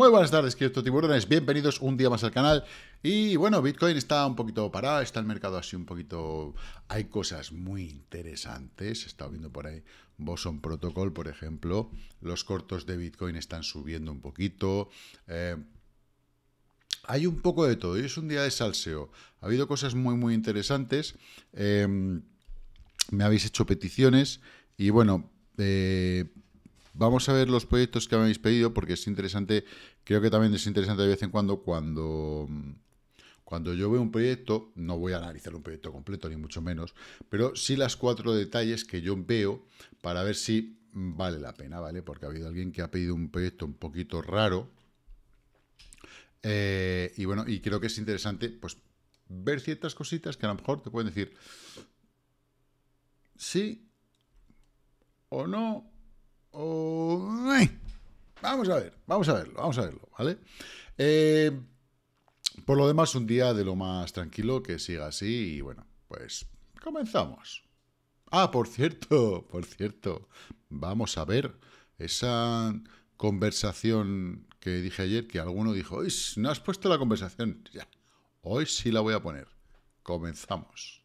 Muy buenas tardes, queridos tiburones, bienvenidos un día más al canal. Y bueno, Bitcoin está un poquito parado, está el mercado así un poquito... Hay cosas muy interesantes, he estado viendo por ahí Boson Protocol, por ejemplo. Los cortos de Bitcoin están subiendo un poquito. Eh, hay un poco de todo, y es un día de salseo. Ha habido cosas muy, muy interesantes. Em, me habéis hecho peticiones y bueno... Eh, Vamos a ver los proyectos que habéis pedido porque es interesante, creo que también es interesante de vez en cuando cuando, cuando yo veo un proyecto, no voy a analizar un proyecto completo ni mucho menos, pero sí las cuatro detalles que yo veo para ver si vale la pena, ¿vale? Porque ha habido alguien que ha pedido un proyecto un poquito raro eh, y bueno, y creo que es interesante pues ver ciertas cositas que a lo mejor te pueden decir sí o no vamos a ver, vamos a verlo, vamos a verlo, ¿vale? Eh, por lo demás, un día de lo más tranquilo, que siga así y bueno, pues comenzamos. Ah, por cierto, por cierto, vamos a ver esa conversación que dije ayer, que alguno dijo, hoy no has puesto la conversación, ya, hoy sí la voy a poner. Comenzamos.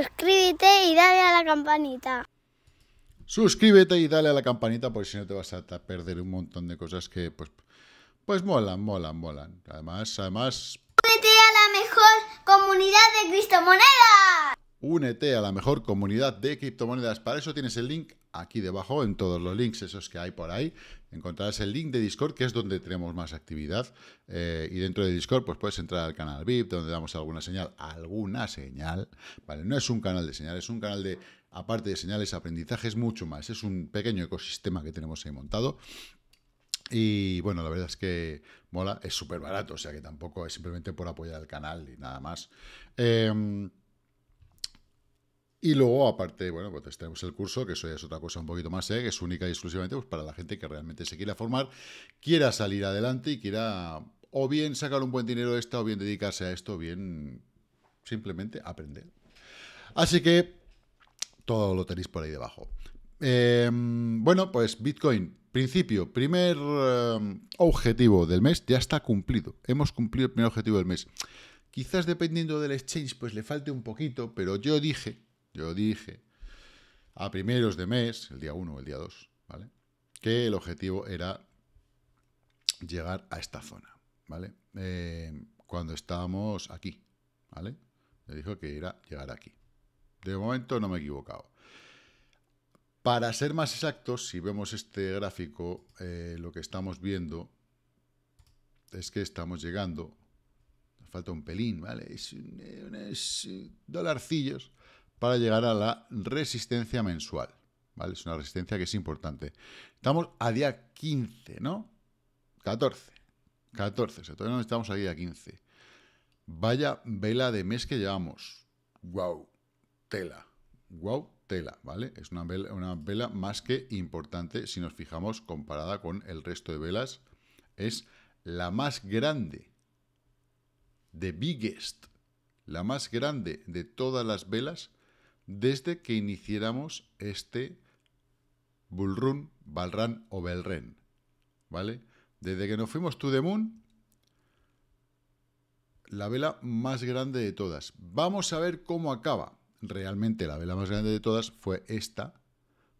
Suscríbete y dale a la campanita. Suscríbete y dale a la campanita porque si no te vas a perder un montón de cosas que pues, pues molan, molan, molan. Además, además... Únete a la mejor comunidad de criptomonedas. Únete a la mejor comunidad de criptomonedas. Para eso tienes el link aquí debajo, en todos los links esos que hay por ahí encontrarás el link de Discord, que es donde tenemos más actividad. Eh, y dentro de Discord, pues puedes entrar al canal VIP, donde damos alguna señal, alguna señal. Vale, no es un canal de señales, es un canal de, aparte de señales, aprendizaje es mucho más. Es un pequeño ecosistema que tenemos ahí montado. Y bueno, la verdad es que mola, es súper barato, o sea que tampoco es simplemente por apoyar el canal y nada más. Em, y luego, aparte, bueno, pues tenemos el curso, que eso ya es otra cosa un poquito más ¿eh? que es única y exclusivamente pues, para la gente que realmente se quiera formar, quiera salir adelante y quiera o bien sacar un buen dinero de esta, o bien dedicarse a esto, o bien simplemente aprender. Así que todo lo tenéis por ahí debajo. Em, bueno, pues Bitcoin, principio, primer em, objetivo del mes ya está cumplido. Hemos cumplido el primer objetivo del mes. Quizás dependiendo del exchange, pues le falte un poquito, pero yo dije yo dije a primeros de mes, el día 1 o el día 2, ¿vale? Que el objetivo era llegar a esta zona, ¿vale? Eh, cuando estábamos aquí, ¿vale? Le dijo que era llegar aquí. De momento no me he equivocado. Para ser más exactos, si vemos este gráfico, eh, lo que estamos viendo es que estamos llegando, falta un pelín, ¿vale? Es, dolarcillos para llegar a la resistencia mensual. ¿vale? Es una resistencia que es importante. Estamos a día 15, ¿no? 14. 14, o sea, todavía no estamos a 15. Vaya vela de mes que llevamos. ¡Wow! Tela. ¡Wow! Tela, ¿vale? Es una una vela más que importante si nos fijamos comparada con el resto de velas. Es la más grande. The biggest. La más grande de todas las velas desde que iniciáramos este Bullrun, run o Belren. ¿Vale? Desde que nos fuimos to the moon, la vela más grande de todas. Vamos a ver cómo acaba. Realmente la vela más grande de todas fue esta,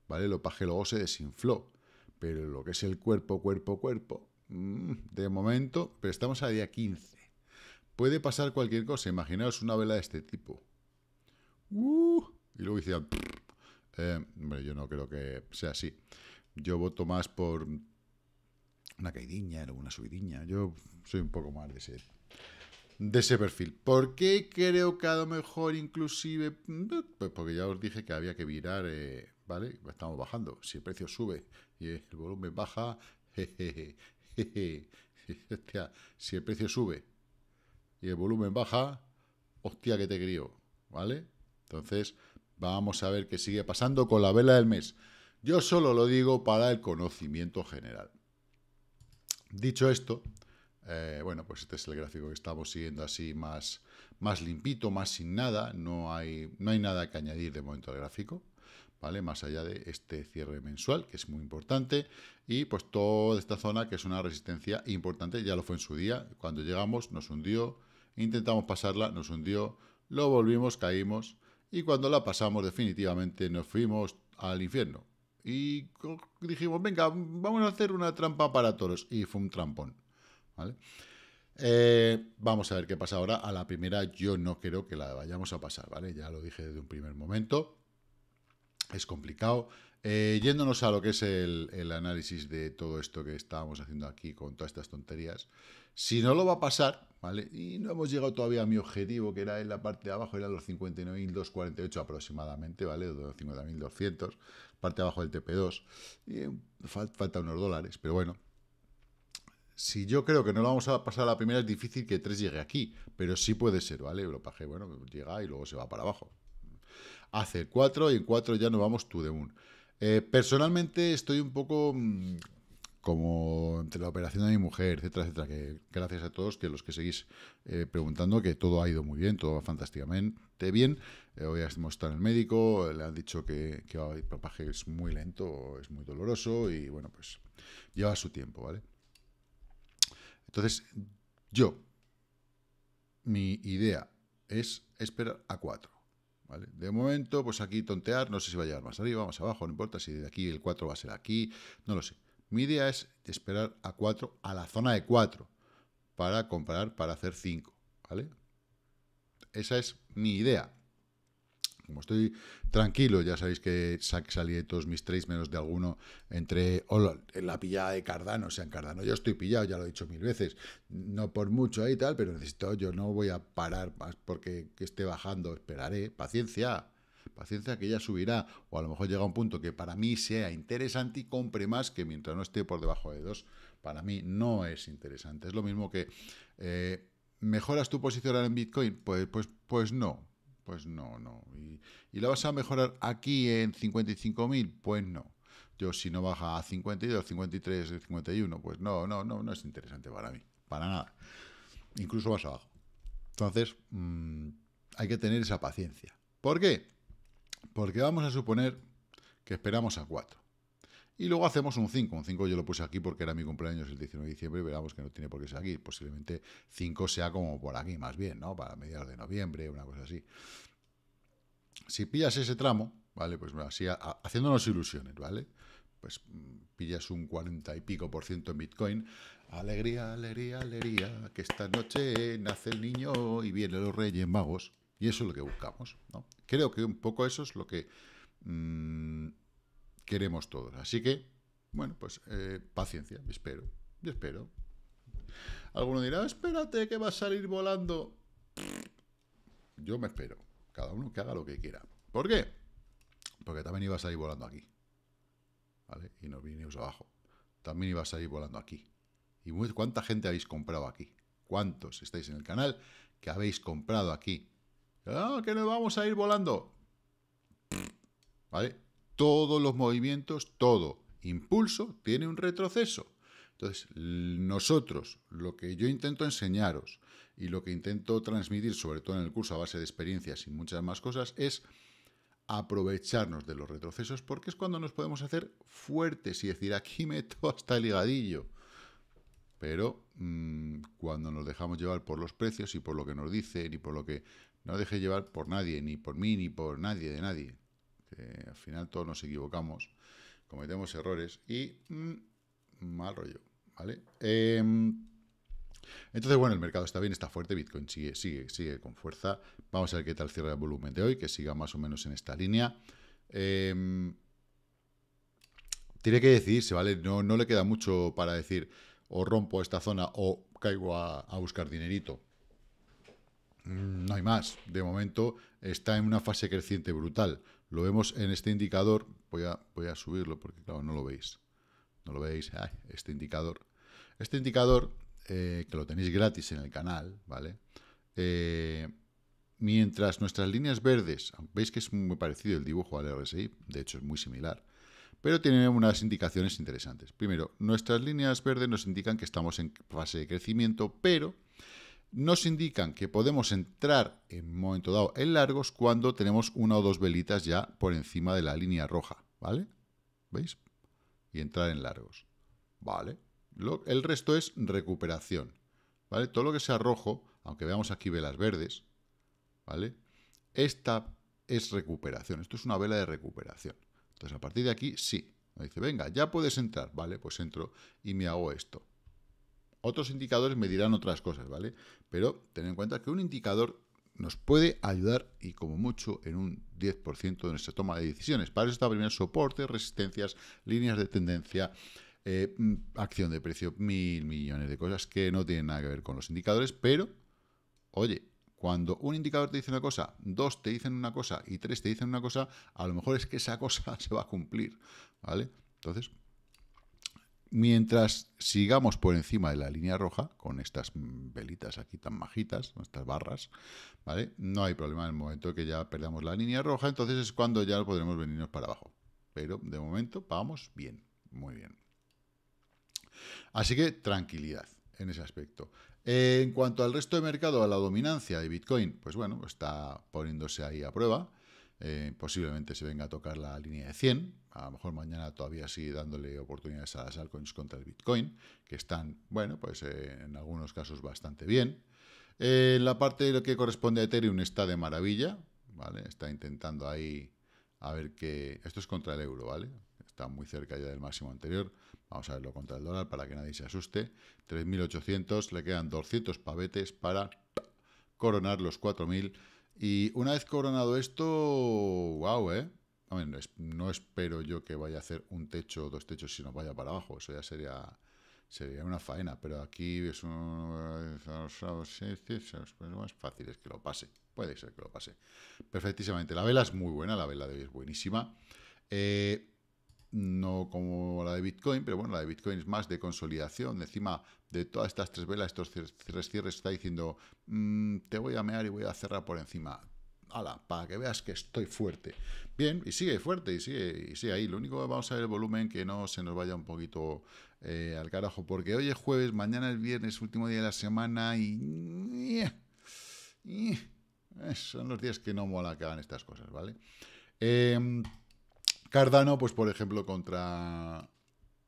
¿vale? Lo opaje luego se desinfló, pero lo que es el cuerpo, cuerpo, cuerpo, mm, de momento, pero estamos a día 15. Puede pasar cualquier cosa, imaginaos una vela de este tipo. ¡Uh! y luego decían... Eh, hombre, yo no creo que sea así. Yo voto más por una caidiña, una subidiña. Yo soy un poco más de ese, de ese perfil. ¿Por qué creo que a lo mejor inclusive... Pues porque ya os dije que había que virar... Eh, ¿Vale? Estamos bajando. Si el precio sube y el volumen baja, si el precio sube y el volumen baja, hostia que te crío, ¿vale? Entonces, Vamos a ver qué sigue pasando con la vela del mes. Yo solo lo digo para el conocimiento general. Dicho esto, eh, bueno, pues este es el gráfico que estamos siguiendo así más, más limpito, más sin nada. No hay, no hay nada que añadir de momento al gráfico, ¿vale? Más allá de este cierre mensual, que es muy importante. Y pues toda esta zona, que es una resistencia importante, ya lo fue en su día. Cuando llegamos nos hundió, intentamos pasarla, nos hundió, lo volvimos, caímos y cuando la pasamos definitivamente nos fuimos al infierno. Y dijimos, venga, vamos a hacer una trampa para toros. Y fue un trampón. Eh, vamos a ver qué pasa ahora. A la primera yo no creo que la vayamos a pasar, ¿vale? Ya lo dije desde un primer momento. Es complicado. Eh, yéndonos a lo que es el, análisis de todo esto que estábamos haciendo aquí con todas estas tonterías, si no lo va a pasar, ¿vale? Y no hemos llegado todavía a mi objetivo, que era en la parte de abajo, era los 59.248 aproximadamente, ¿vale? 50.200, parte de abajo del TP2, eh, falta unos dólares, pero bueno. Si yo creo que no lo vamos a pasar a la primera, es difícil que 3 llegue aquí, pero sí puede ser, ¿vale? Europa bueno, llega y luego se va para abajo. Hace 4 y en 4 ya no vamos tú de moon. Eh, personalmente estoy un poco mm, como entre la operación de mi mujer, etcétera, etcétera, que gracias a todos que los que seguís eh, preguntando, que todo ha ido muy bien, todo va fantásticamente bien. Eh, hoy hemos estado en el médico, le han dicho que, que el propaje, es muy lento, es muy doloroso y bueno, pues lleva su tiempo, ¿vale? Entonces, yo, mi idea es esperar a cuatro. De momento, pues aquí tontear, no sé si va a llegar más arriba, más abajo, no importa si de aquí el 4 va a ser aquí, no lo sé. Mi idea es esperar a 4, a la zona de 4, para comprar, para hacer 5, ¿vale? Esa es mi idea como estoy tranquilo, ya sabéis que salí de todos mis trades, menos de alguno, entre en la pillada de Cardano, o sea, en Cardano yo estoy pillado, ya lo he dicho mil veces, no por mucho ahí tal, pero necesito, yo no voy a parar más porque esté bajando, esperaré, paciencia, paciencia que ya subirá, o a lo mejor llega un punto que para mí sea interesante y compre más que mientras no esté por debajo de 2, para mí no es interesante. Es lo mismo que... Eh, ¿Mejoras tu posición en Bitcoin? Pues, pues, pues no, pues no, no. ¿Y, la vas a mejorar aquí en 55.000? Pues no. Yo si no baja a 52, 53, 51, pues no, no, no, no es interesante para mí. Para nada. Incluso vas abajo. Entonces, mm, hay que tener esa paciencia. ¿Por qué? Porque vamos a suponer que esperamos a 4. Y luego hacemos un 5. Un 5 yo lo puse aquí porque era mi cumpleaños el 19 de diciembre y veamos que no tiene por qué ser aquí. Posiblemente 5 sea como por aquí, más bien, ¿no? Para mediados de noviembre, una cosa así. Si pillas ese tramo, ¿vale? Pues así, haciéndonos ilusiones, ¿vale? Pues mm, pillas un 40 y pico por ciento en Bitcoin. Alegría, alegría, alegría, que esta noche nace el niño y vienen los reyes magos. Y eso es lo que buscamos, ¿no? Creo que un poco eso es lo que... Mm, queremos todos. Así que, bueno, pues eh, paciencia, espero, espero. Alguno dirá, espérate que va a salir volando. Yo me espero. Cada uno que haga lo que quiera. ¿Por qué? Porque también iba a salir volando aquí. ¿Vale? Y nos vinimos abajo. También iba a salir volando aquí. ¿Y cuánta gente habéis comprado aquí? ¿Cuántos estáis en el canal que habéis comprado aquí? ¡Ah, que nos vamos a ir volando! ¿Vale? todos los movimientos, todo impulso tiene un retroceso. Entonces, nosotros, lo que yo intento enseñaros y lo que intento transmitir, sobre todo en el curso a base de experiencias y muchas más cosas, es aprovecharnos de los retrocesos porque es cuando nos podemos hacer fuertes y decir, aquí meto hasta el ligadillo. Pero mm, cuando nos dejamos llevar por los precios y por lo que nos dicen y por lo que no deje llevar por nadie, ni por mí, ni por nadie, de nadie al final todos nos equivocamos, cometemos errores y mm, mal rollo, ¿vale? Em, entonces, bueno, el mercado está bien, está fuerte, Bitcoin sigue, sigue, sigue con fuerza. Vamos a ver qué tal cierra el volumen de hoy, que siga más o menos en esta línea. Em, tiene que decidirse, ¿vale? No, le queda mucho para decir o rompo esta zona o caigo a, a buscar dinerito. Mm, no hay más. De momento está en una fase creciente brutal. Lo vemos en este indicador, voy a, voy a subirlo porque claro, no lo veis. No lo veis, este indicador. Este indicador, eh, que lo tenéis gratis en el canal, ¿vale? Eh, mientras nuestras líneas verdes, veis que es muy parecido el dibujo al RSI, de hecho es muy similar, pero tiene unas indicaciones interesantes. Primero, nuestras líneas verdes nos indican que estamos en fase de crecimiento, pero nos indican que podemos entrar en momento dado en largos cuando tenemos una o dos velitas ya por encima de la línea roja, ¿vale? ¿Veis? Y entrar en largos, ¿vale? el resto es recuperación, ¿vale? Todo lo que sea rojo, aunque veamos aquí velas verdes, ¿vale? Esta es recuperación, esto es una vela de recuperación. Entonces, a partir de aquí, sí. Me dice, venga, ya puedes entrar, ¿vale? Pues entro y me hago esto. Otros indicadores me dirán otras cosas, ¿vale? Pero ten en cuenta que un indicador nos puede ayudar y como mucho en un 10% de nuestra toma de decisiones. Para eso está primero soporte, resistencias, líneas de tendencia, eh, mm, acción de precio, mil millones de cosas que no tienen nada que ver con los indicadores, pero, oye, cuando un indicador te dice una cosa, dos te dicen una cosa y tres te dicen una cosa, a lo mejor es que esa cosa se va a cumplir, ¿vale? Entonces, Mientras sigamos por encima de la línea roja, con estas velitas aquí tan majitas, estas barras, ¿vale? No hay problema en el momento que ya perdamos la línea roja, entonces es cuando ya podremos venirnos para abajo. Pero de momento vamos bien, muy bien. Así que tranquilidad en ese aspecto. En cuanto al resto de mercado, a la dominancia de Bitcoin, pues bueno, está poniéndose ahí a prueba. Eh, posiblemente se venga a tocar la línea de 100. A lo mejor mañana todavía sigue dándole oportunidades a las altcoins contra el Bitcoin, que están, bueno, pues eh, en algunos casos bastante bien. Eh, la parte de lo que corresponde a Ethereum está de maravilla, ¿vale? Está intentando ahí a ver qué... Esto es contra el euro, ¿vale? Está muy cerca ya del máximo anterior. Vamos a verlo contra el dólar para que nadie se asuste. 3.800, le quedan 200 pavetes para coronar los 4.000. Y una vez coronado esto, wow, ¿eh? A no, espero yo que vaya a hacer un techo o dos techos si nos vaya para abajo. Eso ya sería, sería una faena. Pero aquí es un... más fácil es que lo pase. Puede ser que lo pase. Perfectísimamente. La vela es muy buena, la vela de hoy es buenísima. Eh, no como la de Bitcoin, pero bueno, la de Bitcoin es más de consolidación. Encima de todas estas tres velas, estos tres cierres, está diciendo, mm, te voy a mear y voy a cerrar por encima. Hala, para que veas que estoy fuerte. Bien, y sigue fuerte, y sigue, y ahí. Lo único que vamos a ver el volumen, que no se nos vaya un poquito eh, al carajo, porque hoy es jueves, mañana es viernes, último día de la semana, y... Eh, son los días que no mola que hagan estas cosas, ¿vale? Em, Cardano, pues por ejemplo, contra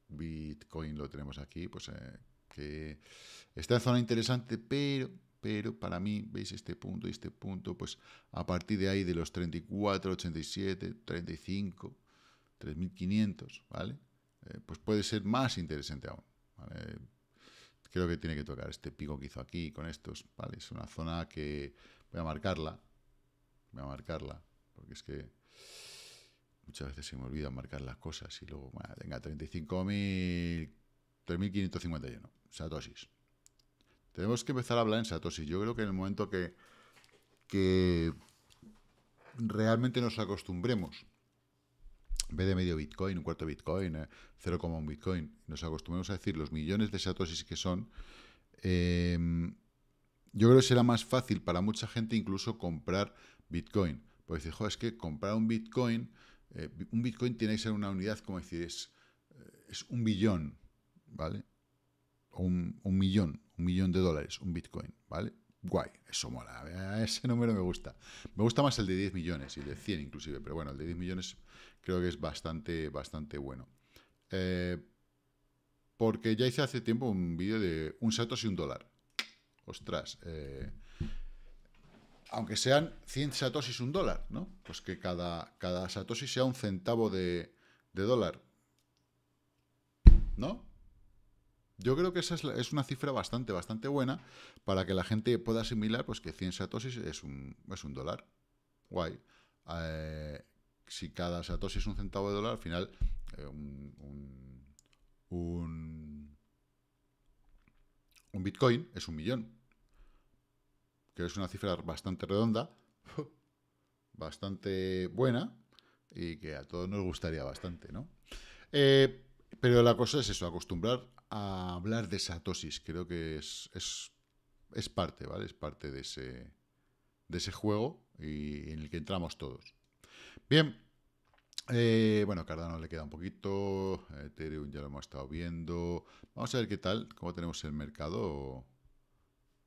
Bitcoin lo tenemos aquí, pues eh, que está en zona interesante, pero, pero para mí, veis este punto y este punto, pues a partir de ahí de los 34, 87, 35, 3500, ¿vale? Eh, pues puede ser más interesante aún, ¿vale? Creo que tiene que tocar este pico que hizo aquí con estos, ¿vale? Es una zona que voy a marcarla, voy a marcarla, porque es que muchas veces se me olvida marcar las cosas y luego, bueno, venga, 35.000, 3.551 satosis Tenemos que empezar a hablar en satosis Yo creo que en el momento que, realmente nos acostumbremos, en vez de medio bitcoin, un cuarto bitcoin, 0,1 eh, bitcoin, nos acostumbremos a decir los millones de satosis que son, em, yo creo que será más fácil para mucha gente incluso comprar bitcoin. Porque dijo joder, es que comprar un bitcoin eh, un Bitcoin tiene que ser una unidad, como decir, es, eh, un billón, ¿vale? O un, millón, un millón de dólares, un Bitcoin, ¿vale? Guay, eso mola, eh, ese número me gusta. Me gusta más el de 10 millones y el de 100 inclusive, pero bueno, el de 10 millones creo que es bastante, bastante bueno. porque ya hice hace tiempo un vídeo de un Satoshi y un dólar. Ostras, eh, aunque sean 100 satoshis un dólar, ¿no? Pues que cada, cada sea un centavo de, dólar. ¿No? Yo creo que esa es, una cifra bastante, bastante buena para que la gente pueda asimilar pues, que 100 satoshis es un, es un dólar. Guay. Eh, si cada satosis es un centavo de dólar, al final eh, un bitcoin es un millón que es una cifra bastante redonda, bastante buena y que a todos nos gustaría bastante, ¿no? Eh, pero la cosa es eso, acostumbrar a hablar de satosis. Creo que es, es, parte, ¿vale? Es parte de ese, de ese juego y en el que entramos todos. Bien, eh, bueno, Cardano le queda un poquito, Ethereum ya lo hemos estado viendo. Vamos a ver qué tal, cómo tenemos el mercado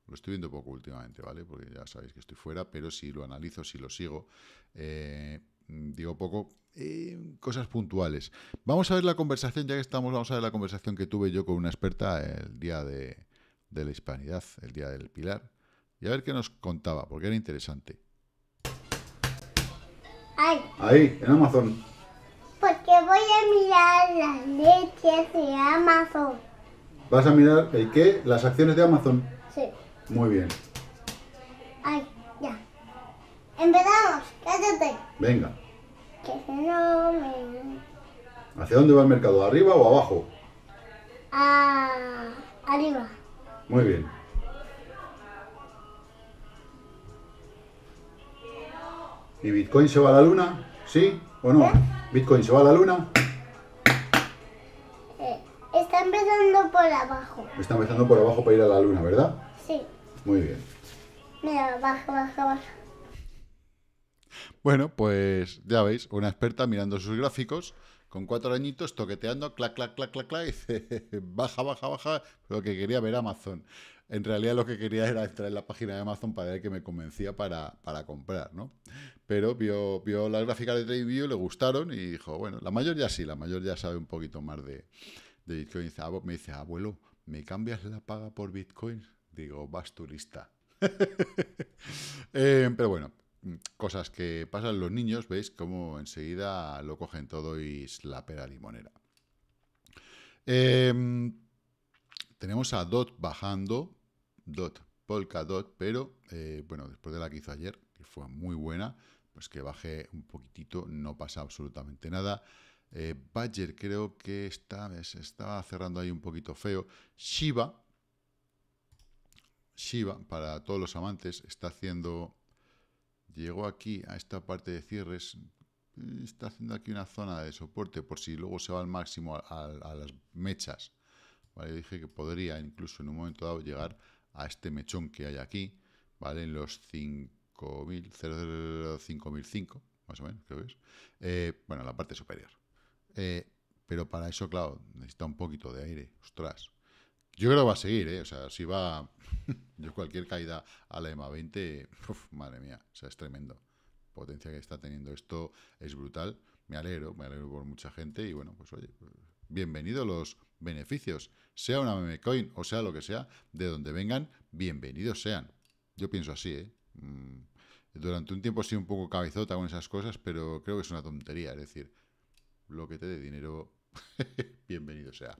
lo estoy viendo poco últimamente, ¿vale? Porque ya sabéis que estoy fuera, pero si lo analizo, si lo sigo, eh, digo poco, eh, cosas puntuales. Vamos a ver la conversación, ya que estamos, vamos a ver la conversación que tuve yo con una experta el día de, la hispanidad, el día del Pilar, y a ver qué nos contaba, porque era interesante. Ahí, en Amazon. Porque voy a mirar las leches de Amazon. ¿Vas a mirar el qué? Las acciones de Amazon. Muy bien. Ay, ya. Empezamos, cállate. Venga. ¿Hacia dónde va el mercado? ¿Arriba o abajo? Ah, arriba. Muy bien. ¿Y Bitcoin se va a la luna? ¿Sí o no? ¿Eh? ¿Bitcoin se va a la luna? Eh, está empezando por abajo. Está empezando por abajo para ir a la luna, ¿verdad? Sí. Muy bien. Mira, baja, baja, baja. Bueno, pues ya veis, una experta mirando sus gráficos con cuatro añitos toqueteando, clac, clac, clac, clac, clac, y dice, baja, baja, baja, lo que quería ver Amazon. En realidad lo que quería era entrar en la página de Amazon para ver que me convencía para, comprar, ¿no? Pero vio, vio las gráficas de TradeView, le gustaron y dijo, bueno, la mayor ya sí, la mayor ya sabe un poquito más de, de Bitcoin. me dice, abuelo, ¿me cambias la paga por Bitcoin? Digo, vas turista. Eh, pero bueno, cosas que pasan los niños, veis cómo enseguida lo cogen todo y es la pera limonera. Em, tenemos a Dot bajando, Dot, Polka Dot, pero eh, bueno, después de la que hizo ayer, que fue muy buena, pues que baje un poquitito, no pasa absolutamente nada. Eh, Badger creo que está, estaba cerrando ahí un poquito feo. Shiba, Shiva, para todos los amantes, está haciendo... Llegó aquí, a esta parte de cierres, está haciendo aquí una zona de soporte por si luego se va al máximo a, las mechas. ¿vale? dije que podría incluso en un momento dado llegar a este mechón que hay aquí, ¿vale? En los 5000, mil más o menos, creo que es. Eh, bueno, la parte superior. Eh, pero para eso, claro, necesita un poquito de aire, ostras. Yo creo que va a seguir, ¿eh? O sea, si va. Yo cualquier caída a la EMA 20, madre mía, o sea, es tremendo. Potencia que está teniendo esto es brutal. Me alegro, me alegro por mucha gente y bueno, pues oye, pues, bienvenidos los beneficios, sea una meme coin o sea lo que sea, de donde vengan, bienvenidos sean. Yo pienso así, ¿eh? Mm, durante un tiempo he sido un poco cabezota con esas cosas, pero creo que es una tontería, es decir, lo que te dé dinero, bienvenido sea.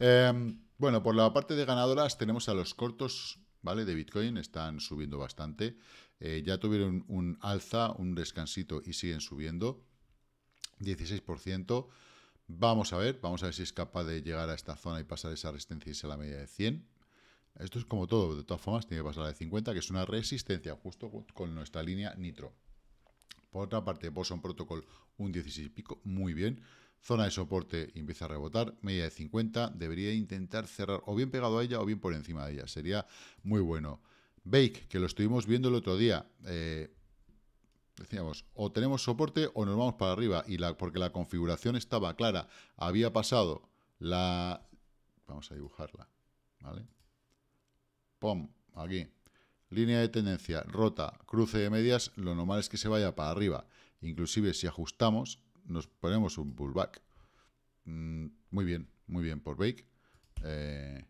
Eh, bueno, por la parte de ganadoras tenemos a los cortos, ¿vale? De Bitcoin, están subiendo bastante. Eh, ya tuvieron un alza, un descansito y siguen subiendo. 16%. Vamos a ver, vamos a ver si es capaz de llegar a esta zona y pasar esa resistencia y a la media de 100. Esto es como todo, de todas formas tiene que pasar a la de 50, que es una resistencia justo con nuestra línea nitro. Por otra parte, Boson Protocol un 16 y pico, muy bien. Zona de soporte empieza a rebotar, media de 50, debería intentar cerrar o bien pegado a ella o bien por encima de ella, sería muy bueno. Bake, que lo estuvimos viendo el otro día, eh, decíamos, o tenemos soporte o nos vamos para arriba, y la, porque la configuración estaba clara, había pasado la... Vamos a dibujarla, ¿vale? Pom, aquí. Línea de tendencia rota, cruce de medias, lo normal es que se vaya para arriba. Inclusive si ajustamos, nos ponemos un pullback. Mm, muy bien, muy bien por Bake. Chapo. Eh,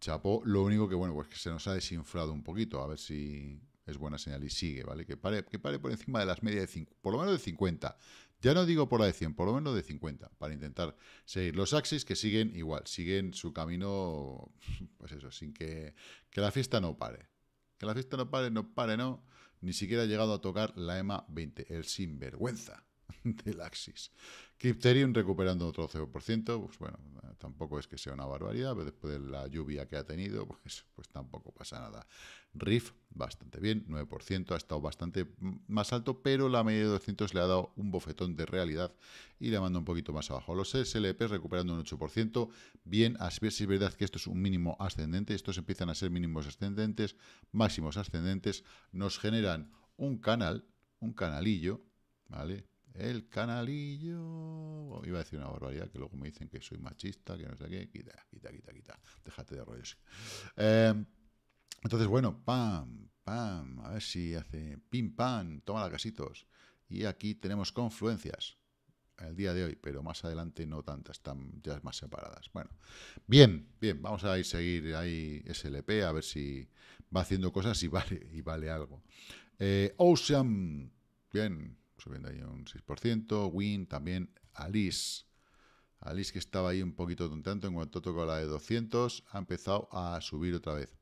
chapó. Lo único que, bueno, pues que se nos ha desinflado un poquito. A ver si es buena señal y sigue, ¿vale? Que pare, que pare por encima de las medias de 5, por lo menos de 50. Ya no digo por la de 100, por lo menos de 50, para intentar seguir. Los axis que siguen igual, siguen su camino, pues eso, sin que, que la fiesta no pare. Que la fiesta no pare, no pare, no ni siquiera ha llegado a tocar la EMA 20, el sinvergüenza. del Axis. Crypterium recuperando otro 12%, pues bueno, tampoco es que sea una barbaridad, pero después de la lluvia que ha tenido, pues, pues tampoco pasa nada. Riff bastante bien, 9%, ha estado bastante más alto, pero la media de 200 le ha dado un bofetón de realidad y le manda un poquito más abajo. Los SLP recuperando un 8%, bien, a ver si es verdad que esto es un mínimo ascendente, estos empiezan a ser mínimos ascendentes, máximos ascendentes, nos generan un canal, un canalillo, ¿vale? El canalillo. Iba a decir una barbaridad que luego me dicen que soy machista, que no sé qué. Quita, quita, quita, quita. Déjate de rollos. Eh, entonces, bueno, pam, pam. A ver si hace pim, pam. Toma la casitos. Y aquí tenemos confluencias. El día de hoy, pero más adelante no tantas, están ya más separadas. Bueno, bien, bien, vamos a ir seguir ahí SLP a ver si va haciendo cosas y vale, y vale algo. Eh, Ocean, bien, subiendo ahí un 6%, Win también, Alice, Alice que estaba ahí un poquito tanto en cuanto tocó la de 200, ha empezado a subir otra vez.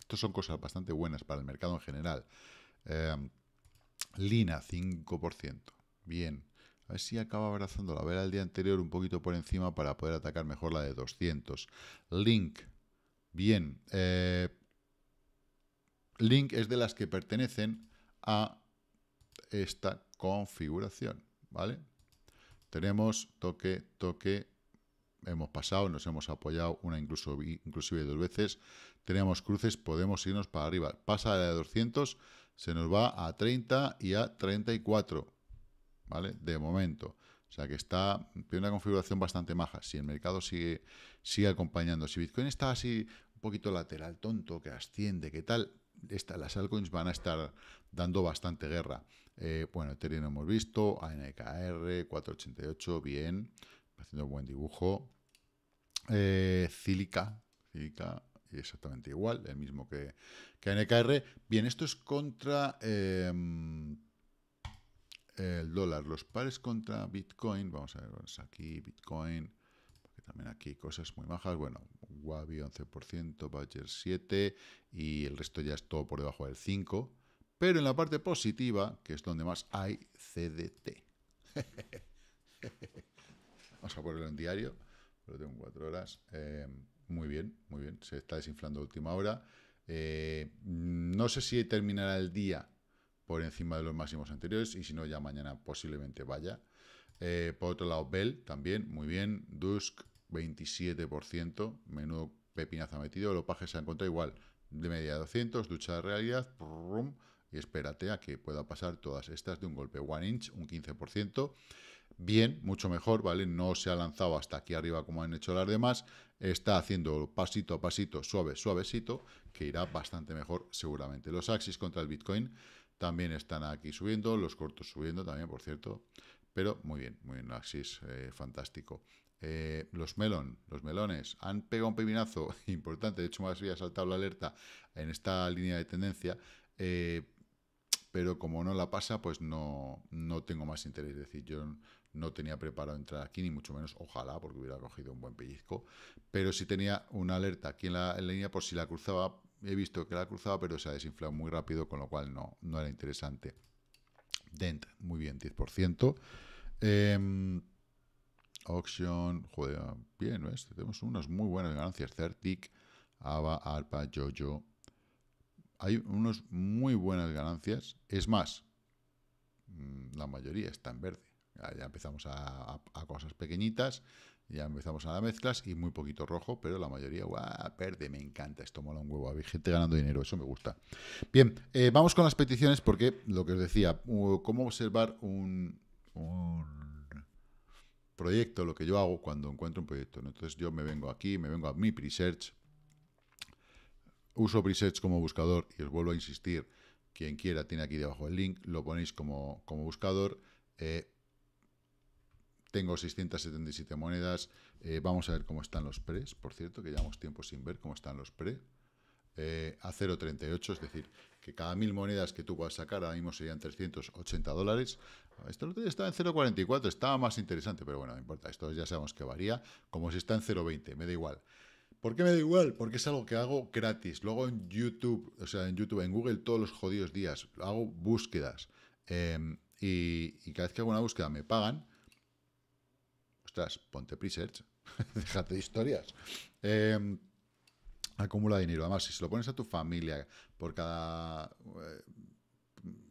Estas son cosas bastante buenas para el mercado en general. Em, Lina, 5%. Bien. A ver si acaba abrazando la vela del día anterior un poquito por encima para poder atacar mejor la de 200. Link. Bien. Eh, Link es de las que pertenecen a esta configuración, ¿vale? Tenemos toque, toque, hemos pasado, nos hemos apoyado una incluso inclusive dos veces, tenemos cruces, podemos irnos para arriba. Pasa de 200, se nos va a 30 y a 34, ¿vale? De momento. O sea que está, tiene una configuración bastante maja. Si el mercado sigue, sigue acompañando, si Bitcoin está así un poquito lateral, tonto, que asciende, qué tal, las altcoins van a estar dando bastante guerra. Eh, bueno, Ethereum hemos visto, ANKR, 488, bien, haciendo buen dibujo. Eh, cílica cílica exactamente igual, el mismo que, que ANKR. Bien, esto es contra em, el dólar, los pares contra Bitcoin, vamos a ver, aquí, Bitcoin, también aquí cosas muy bajas. Bueno, Wabi 11%, Badger 7% y el resto ya es todo por debajo del 5%. Pero en la parte positiva, que es donde más hay CDT. Vamos a ponerlo en diario, Lo tengo 4 horas. Em, muy bien, muy bien. Se está desinflando a última hora. Eh, no sé si terminará el día por encima de los máximos anteriores y si no, ya mañana posiblemente vaya. Eh, por otro lado, Bell también, muy bien. Dusk 27%, menudo pepinazo metido, el pajes se ha encontrado igual, de media 200, ducha de realidad, y espérate a que pueda pasar todas estas de un golpe. One inch, un 15%. Bien, mucho mejor, ¿vale? No se ha lanzado hasta aquí arriba como han hecho las demás. Está haciendo pasito a pasito, suave, suavecito, que irá bastante mejor seguramente. Los axis contra el Bitcoin también están aquí subiendo, los cortos subiendo también, por cierto. Pero muy bien, muy bien, axis, eh, fantástico. Eh, los melon, los melones, han pegado un pepinazo importante, de hecho más había saltado la alerta en esta línea de tendencia, eh, pero como no la pasa, pues no, no tengo más interés, es decir, yo no tenía preparado entrar aquí, ni mucho menos, ojalá, porque hubiera cogido un buen pellizco, pero sí tenía una alerta aquí en la, línea por si la cruzaba, he visto que la cruzaba, pero se ha desinflado muy rápido, con lo cual no, no era interesante. Dent, muy bien, 10%. Eh, em, Auction, joder, bien, ¿ves? Tenemos unas muy buenas ganancias. Certic, Ava, Arpa, Jojo. Hay unas muy buenas ganancias. Es más, mm, la mayoría está en verde. Ya empezamos a, cosas pequeñitas, ya empezamos a dar mezclas y muy poquito rojo, pero la mayoría, guau, verde, me encanta, esto mola un huevo, a gente ganando dinero, eso me gusta. Bien, eh, vamos con las peticiones porque lo que os decía, cómo observar un proyecto, lo que yo hago cuando encuentro un proyecto. Entonces yo me vengo aquí, me vengo a mi presearch, uso presearch como buscador y os vuelvo a insistir, quien quiera tiene aquí debajo el link, lo ponéis como, como buscador. Eh, tengo 677 monedas, eh, vamos a ver cómo están los pres, por cierto, que llevamos tiempo sin ver cómo están los pre. Eh, a 0.38, es decir, cada mil monedas que tú puedas sacar, ahora mismo serían 380 dólares. Esto estaba en 0.44, estaba más interesante, pero bueno, no importa, esto ya sabemos que varía, como si está en 0.20, me da igual. ¿Por qué me da igual? Porque es algo que hago gratis. Luego en YouTube, o sea, en YouTube, en Google, todos los jodidos días hago búsquedas. Em, y, cada vez que hago una búsqueda me pagan. Ostras, ponte pre-search. Déjate de historias. Em, acumula dinero. Además, si se lo pones a tu familia, por cada eh,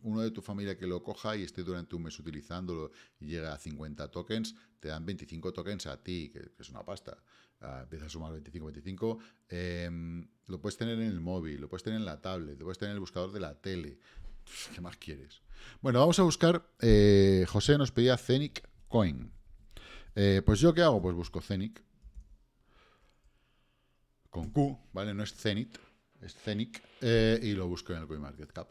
uno de tu familia que lo coja y esté durante un mes utilizándolo y llega a 50 tokens, te dan 25 tokens a ti, que, es una pasta. empiezas ah, empieza a sumar 25, 25. Em, lo puedes tener en el móvil, lo puedes tener en la tablet, lo puedes tener en el buscador de la tele. ¿Qué más quieres? Bueno, vamos a buscar. Eh, José nos pedía Zenic Coin. Eh, pues yo, ¿qué hago? Pues busco Zenic con Q, ¿vale? No es Zenit, es Zenic, eh, y lo busco en el CoinMarketCap,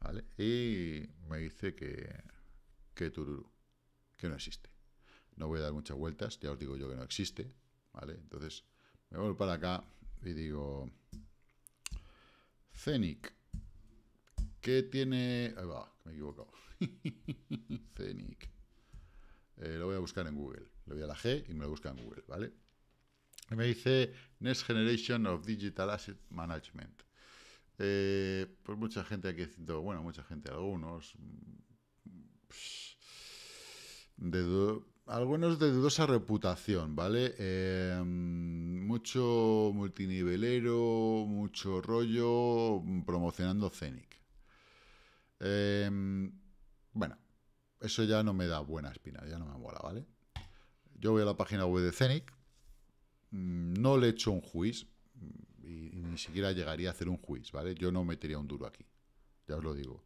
¿vale? Y me dice que, que Tururu, que no existe. No voy a dar muchas vueltas, ya os digo yo que no existe, ¿vale? Entonces me vuelvo para acá y digo, Zenic, ¿qué tiene...? Ahí va, me he equivocado. Zenic. Eh, lo voy a buscar en Google. Le voy a la G y me lo busca en Google, ¿vale? me dice Next Generation of Digital Asset Management. Eh, pues mucha gente aquí diciendo, bueno, mucha gente, algunos. Mm, de algunos de dudosa reputación, ¿vale? Eh, mucho multinivelero, mucho rollo promocionando ZENIC. Eh, bueno, eso ya no me da buena espina, ya no me mola, ¿vale? Yo voy a la página web de ZENIC... Mm, no le echo un juiz mm, y, ni siquiera llegaría a hacer un juiz, ¿vale? Yo no metería un duro aquí, ya os lo digo.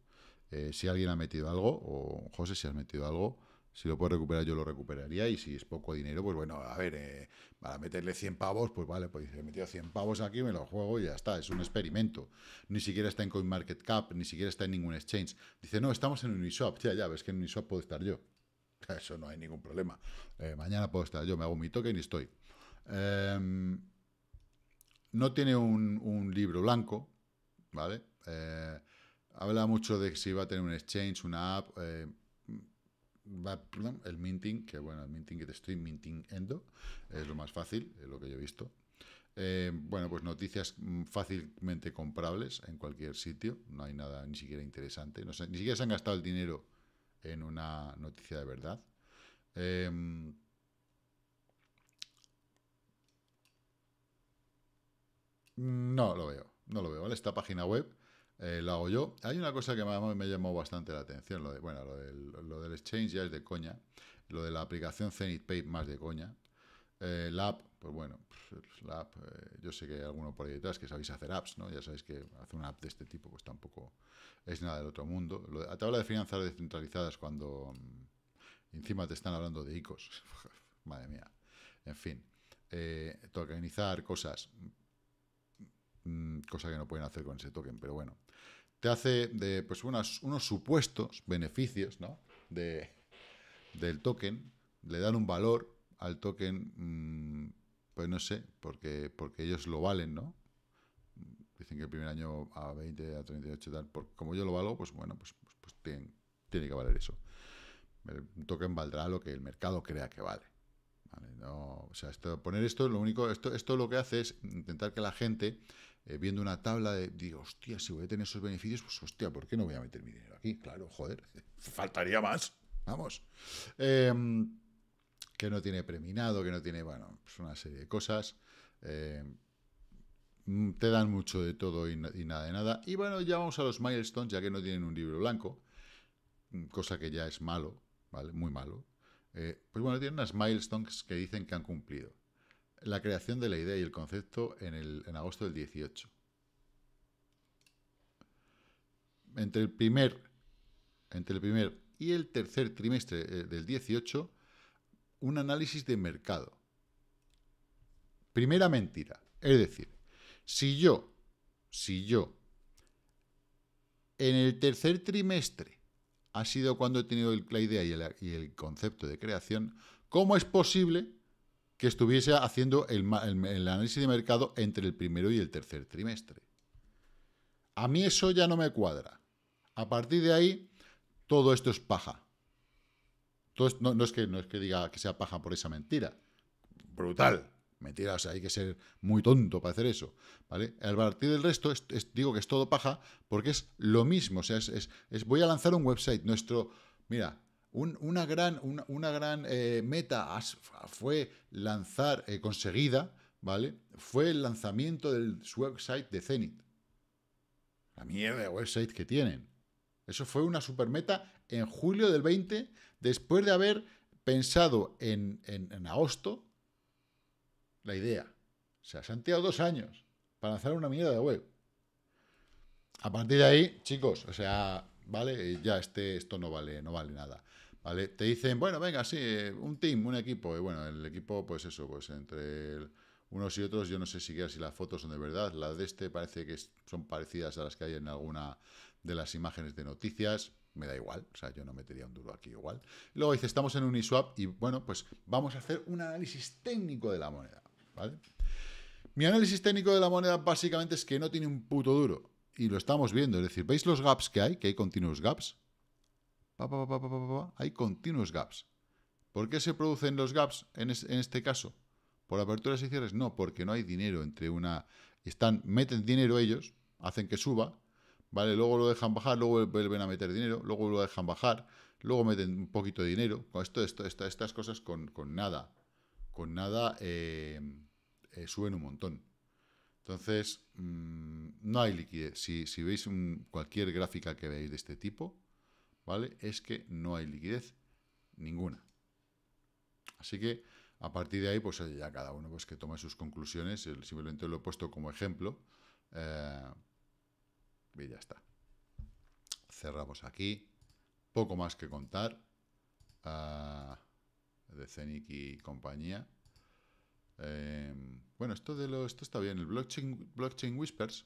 Eh, si alguien ha metido algo, o José, si has metido algo, si lo puedo recuperar, yo lo recuperaría. Y si es poco dinero, pues bueno, a ver, eh, para meterle 100 pavos, pues vale, pues he metido 100 pavos aquí, me lo juego y ya está. Es un experimento. Ni siquiera está en CoinMarketCap, ni siquiera está en ningún exchange. Dice, no, estamos en Uniswap. Ya, ya, ves que en Uniswap puedo estar yo. Eso no hay ningún problema. Eh, mañana puedo estar yo, me hago mi token y estoy. Em, no tiene un, libro blanco, ¿vale? Eh, habla mucho de si va a tener un exchange, una app, eh, el minting, que bueno, el minting que te estoy mintiendo, es lo más fácil, es lo que yo he visto. Eh, bueno, pues noticias mm, fácilmente comprables en cualquier sitio, no hay nada ni siquiera interesante, ni siquiera se han gastado el dinero en una noticia de verdad. Em, No lo veo, no lo veo, ¿vale? Esta página web eh, la hago yo. Hay una cosa que me, llamó bastante la atención, lo de, bueno, lo del, exchange ya es de coña, lo de la aplicación Zenith Pay más de coña. Eh, la app, pues bueno, la app, eh, yo sé que hay alguno por ahí detrás que sabéis hacer apps, ¿no? Ya sabéis que hacer una app de este tipo pues tampoco es nada del otro mundo. Lo de, de finanzas descentralizadas cuando mm, encima te están hablando de ICOs, madre mía. En fin, tokenizar cosas, Mm, cosa que no pueden hacer con ese token, pero bueno. Te hace de, pues unos supuestos beneficios ¿no? de, del token, le dan un valor al token, mm, pues no sé, porque, porque ellos lo valen, ¿no? Dicen que el primer año a 20, a 38 y tal, por, como yo lo valgo, pues bueno, pues, pues, pues tiene que valer eso. El token valdrá lo que el mercado crea que vale. o sea, poner esto, lo único, esto, esto lo que hace es intentar que la gente eh, viendo una tabla de, digo, hostia, si voy a tener esos beneficios, pues hostia, ¿por qué no voy a meter mi dinero aquí? Claro, joder, faltaría más, vamos. Em, que no tiene preminado, que no tiene, bueno, pues una serie de cosas. Em, mm, te dan mucho de todo y, y, nada de nada. Y bueno, ya vamos a los milestones, ya que no tienen un libro blanco, mm, cosa que ya es malo, ¿vale? Muy malo. Eh, pues bueno, tienen unas milestones que dicen que han cumplido. La creación de la idea y el concepto en, el, en agosto del 18. Entre el primer, entre el primer y el tercer trimestre eh, del 18, un análisis de mercado. Primera mentira. Es decir, si yo, si yo, en el tercer trimestre ha sido cuando he tenido la idea y el, y el concepto de creación, ¿cómo es posible que estuviese haciendo el, análisis de mercado entre el primero y el tercer trimestre. A mí eso ya no me cuadra. A partir de ahí, todo esto es paja. no, es que, no que diga que sea paja por esa mentira. Brutal. Mentira, o sea, hay que ser muy tonto para hacer eso. ¿vale? A partir del resto, digo que es todo paja porque es lo mismo. O sea, voy a lanzar un website. Nuestro, mira, una gran, una, gran eh, meta fue lanzar, eh, conseguida, ¿vale? Fue el lanzamiento del website de Zenith. La mierda de website que tienen. Eso fue una super meta en julio del 20, después de haber pensado en, en, agosto la idea. O sea, se han tirado dos años para lanzar una mierda de web. A partir de ahí, chicos, o sea, ¿vale? Eh, ya este, esto no vale, no vale nada. Te dicen, bueno, venga, sí, eh, un team, un equipo. Y bueno, el equipo, pues eso, pues entre unos y otros, yo no sé si las fotos son de verdad. Las de este parece que son parecidas a las que hay en alguna de las imágenes de noticias. Me da igual, o sea, yo no metería un duro aquí igual. Luego dice, estamos en Uniswap y bueno, pues vamos a hacer un análisis técnico de la moneda, ¿vale? Mi análisis técnico de la moneda básicamente es que no tiene un puto duro. Y lo estamos viendo, es decir, ¿veis los gaps que hay? Que hay continuos gaps hay continuos gaps. ¿Por qué se producen los gaps en, este caso? ¿Por aperturas y cierres? No, porque no hay dinero entre una... Están, meten dinero ellos, hacen que suba, ¿vale? Luego lo dejan bajar, luego vuelven a meter dinero, luego lo dejan bajar, luego meten un poquito de dinero. Con esto, estas cosas con, nada, con nada eh, eh, suben un montón. Entonces, mm, no hay liquidez. Si, veis cualquier gráfica que veáis de este tipo, es que no hay liquidez ninguna. Así que a partir de ahí, pues ya cada uno pues, que toma sus conclusiones, simplemente lo he puesto como ejemplo eh, y ya está. Cerramos aquí, poco más que contar eh, de Zenic y compañía. Eh, bueno, esto de lo, esto está bien, el blockchain, blockchain Whispers,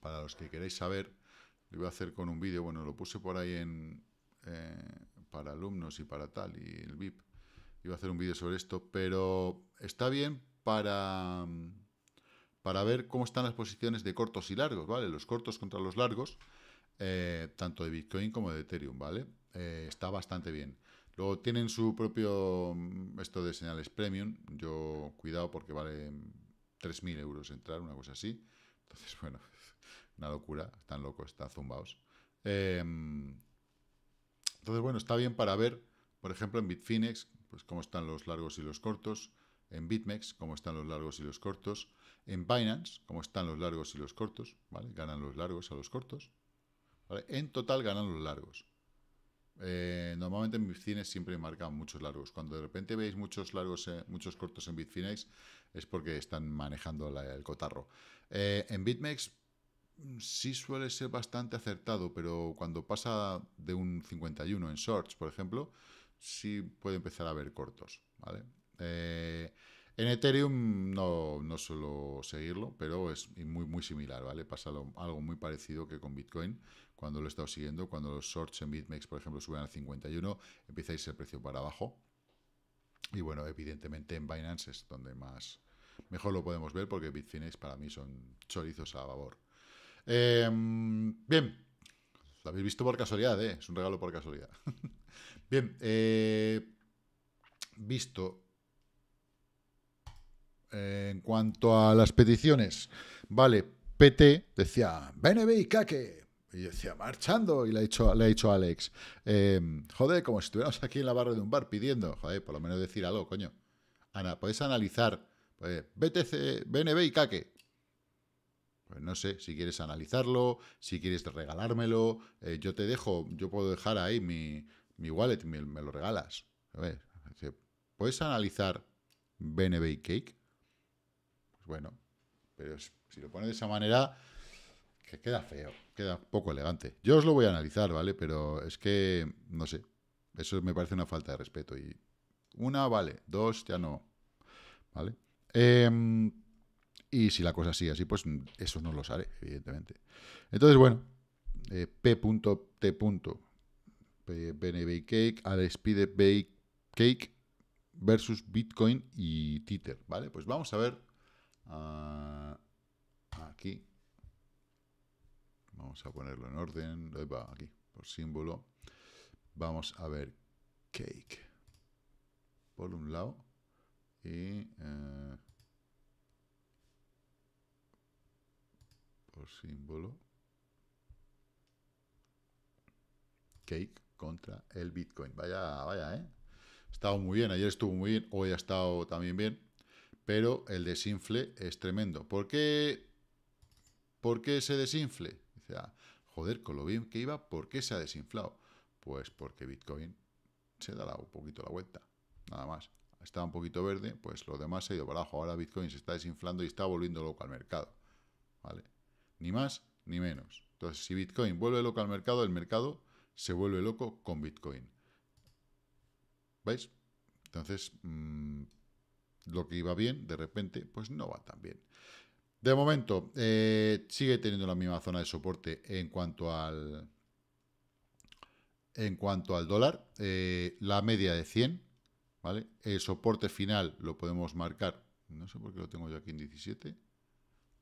para los que queréis saber, lo iba a hacer con un vídeo, bueno, lo puse por ahí en, eh, para alumnos y para tal, y el VIP. Iba a hacer un vídeo sobre esto, pero está bien para, para ver cómo están las posiciones de cortos y largos, ¿vale? Los cortos contra los largos, eh, tanto de Bitcoin como de Ethereum, ¿vale? Eh, está bastante bien. Luego tienen su propio, mm, esto de señales premium, yo cuidado porque vale 3.000 euros entrar, una cosa así. Entonces, bueno, una locura, están locos, están zumbaos. Em, entonces, bueno, está bien para ver, por ejemplo, en Bitfinex, pues cómo están los largos y los cortos, en BitMEX, cómo están los largos y los cortos, en Binance, cómo están los largos y los cortos, ¿vale? Ganan los largos a los cortos, En total ganan los largos. Eh, normalmente en Bitfinex siempre marcan muchos largos. Cuando de repente veis muchos largos, eh, muchos cortos en Bitfinex, es porque están manejando el cotarro. Eh, en BitMEX sí suele ser bastante acertado, pero cuando pasa de un 51 en shorts, por ejemplo, sí puede empezar a ver cortos, ¿vale? Eh, en Ethereum no, no, suelo seguirlo, pero es muy, muy similar, ¿vale? Pasa algo muy parecido que con Bitcoin, cuando lo he estado siguiendo, cuando los shorts en BitMEX, por ejemplo, suben al 51, empieza a irse el precio para abajo. Y bueno, evidentemente en Binance es donde más mejor lo podemos ver porque Bitfinex para mí son chorizos a favor. Em, bien, lo habéis visto por casualidad, ¿eh? es un regalo por casualidad. bien, eh, visto eh, en cuanto a las peticiones, vale, PT decía, BNB y Kake. Y decía, marchando. Y le ha dicho, le ha Alex, em, joder, como si estuviéramos aquí en la barra de un bar pidiendo. Joder, por lo menos decir algo, coño. Ana, puedes analizar. BTC, pues, BNB y Kake. Pues no sé, si quieres analizarlo, si quieres regalármelo, eh, yo te dejo, yo puedo dejar ahí mi, wallet, me, me, lo regalas. ¿puedes analizar BNB Cake? Pues bueno, pero si lo pones de esa manera, que queda feo, queda poco elegante. Yo os lo voy a analizar, ¿vale? Pero es que, no sé, eso me parece una falta de respeto. Y una, vale, dos, ya no, ¿vale? Em, y si la cosa sigue así, pues mm, eso no lo sale, evidentemente. Entonces, bueno, eh, p.t. Cake, Alex Pide Bake Cake versus Bitcoin y Tether, ¿vale? Pues vamos a ver ah, aquí. Vamos a ponerlo en orden, aquí, por símbolo. Vamos a ver Cake. Por un lado. Y... Eh, símbolo. Cake contra el Bitcoin. Vaya, vaya, ¿eh? muy bien, ayer estuvo muy bien, hoy ha estado también bien, pero el desinfle es tremendo. ¿Por qué, ¿Por qué se desinfle? Dice, ah, joder, con lo bien que iba, ¿por qué se ha desinflado? Pues porque Bitcoin se da un poquito la vuelta, nada más. Estaba un poquito verde, pues lo demás se ha ido para abajo. Ahora Bitcoin se está desinflando y está volviendo loco al mercado. ¿Vale? ni más ni menos. Entonces, si Bitcoin vuelve loco al mercado, el mercado se vuelve loco con Bitcoin. ¿Veis? Entonces, mm, lo que iba bien, de repente, pues no va tan bien. De momento, eh, sigue teniendo la misma zona de soporte en cuanto al, en cuanto al dólar, eh, la media de 100, ¿vale? El soporte final lo podemos marcar, no sé por qué lo tengo yo aquí en 17,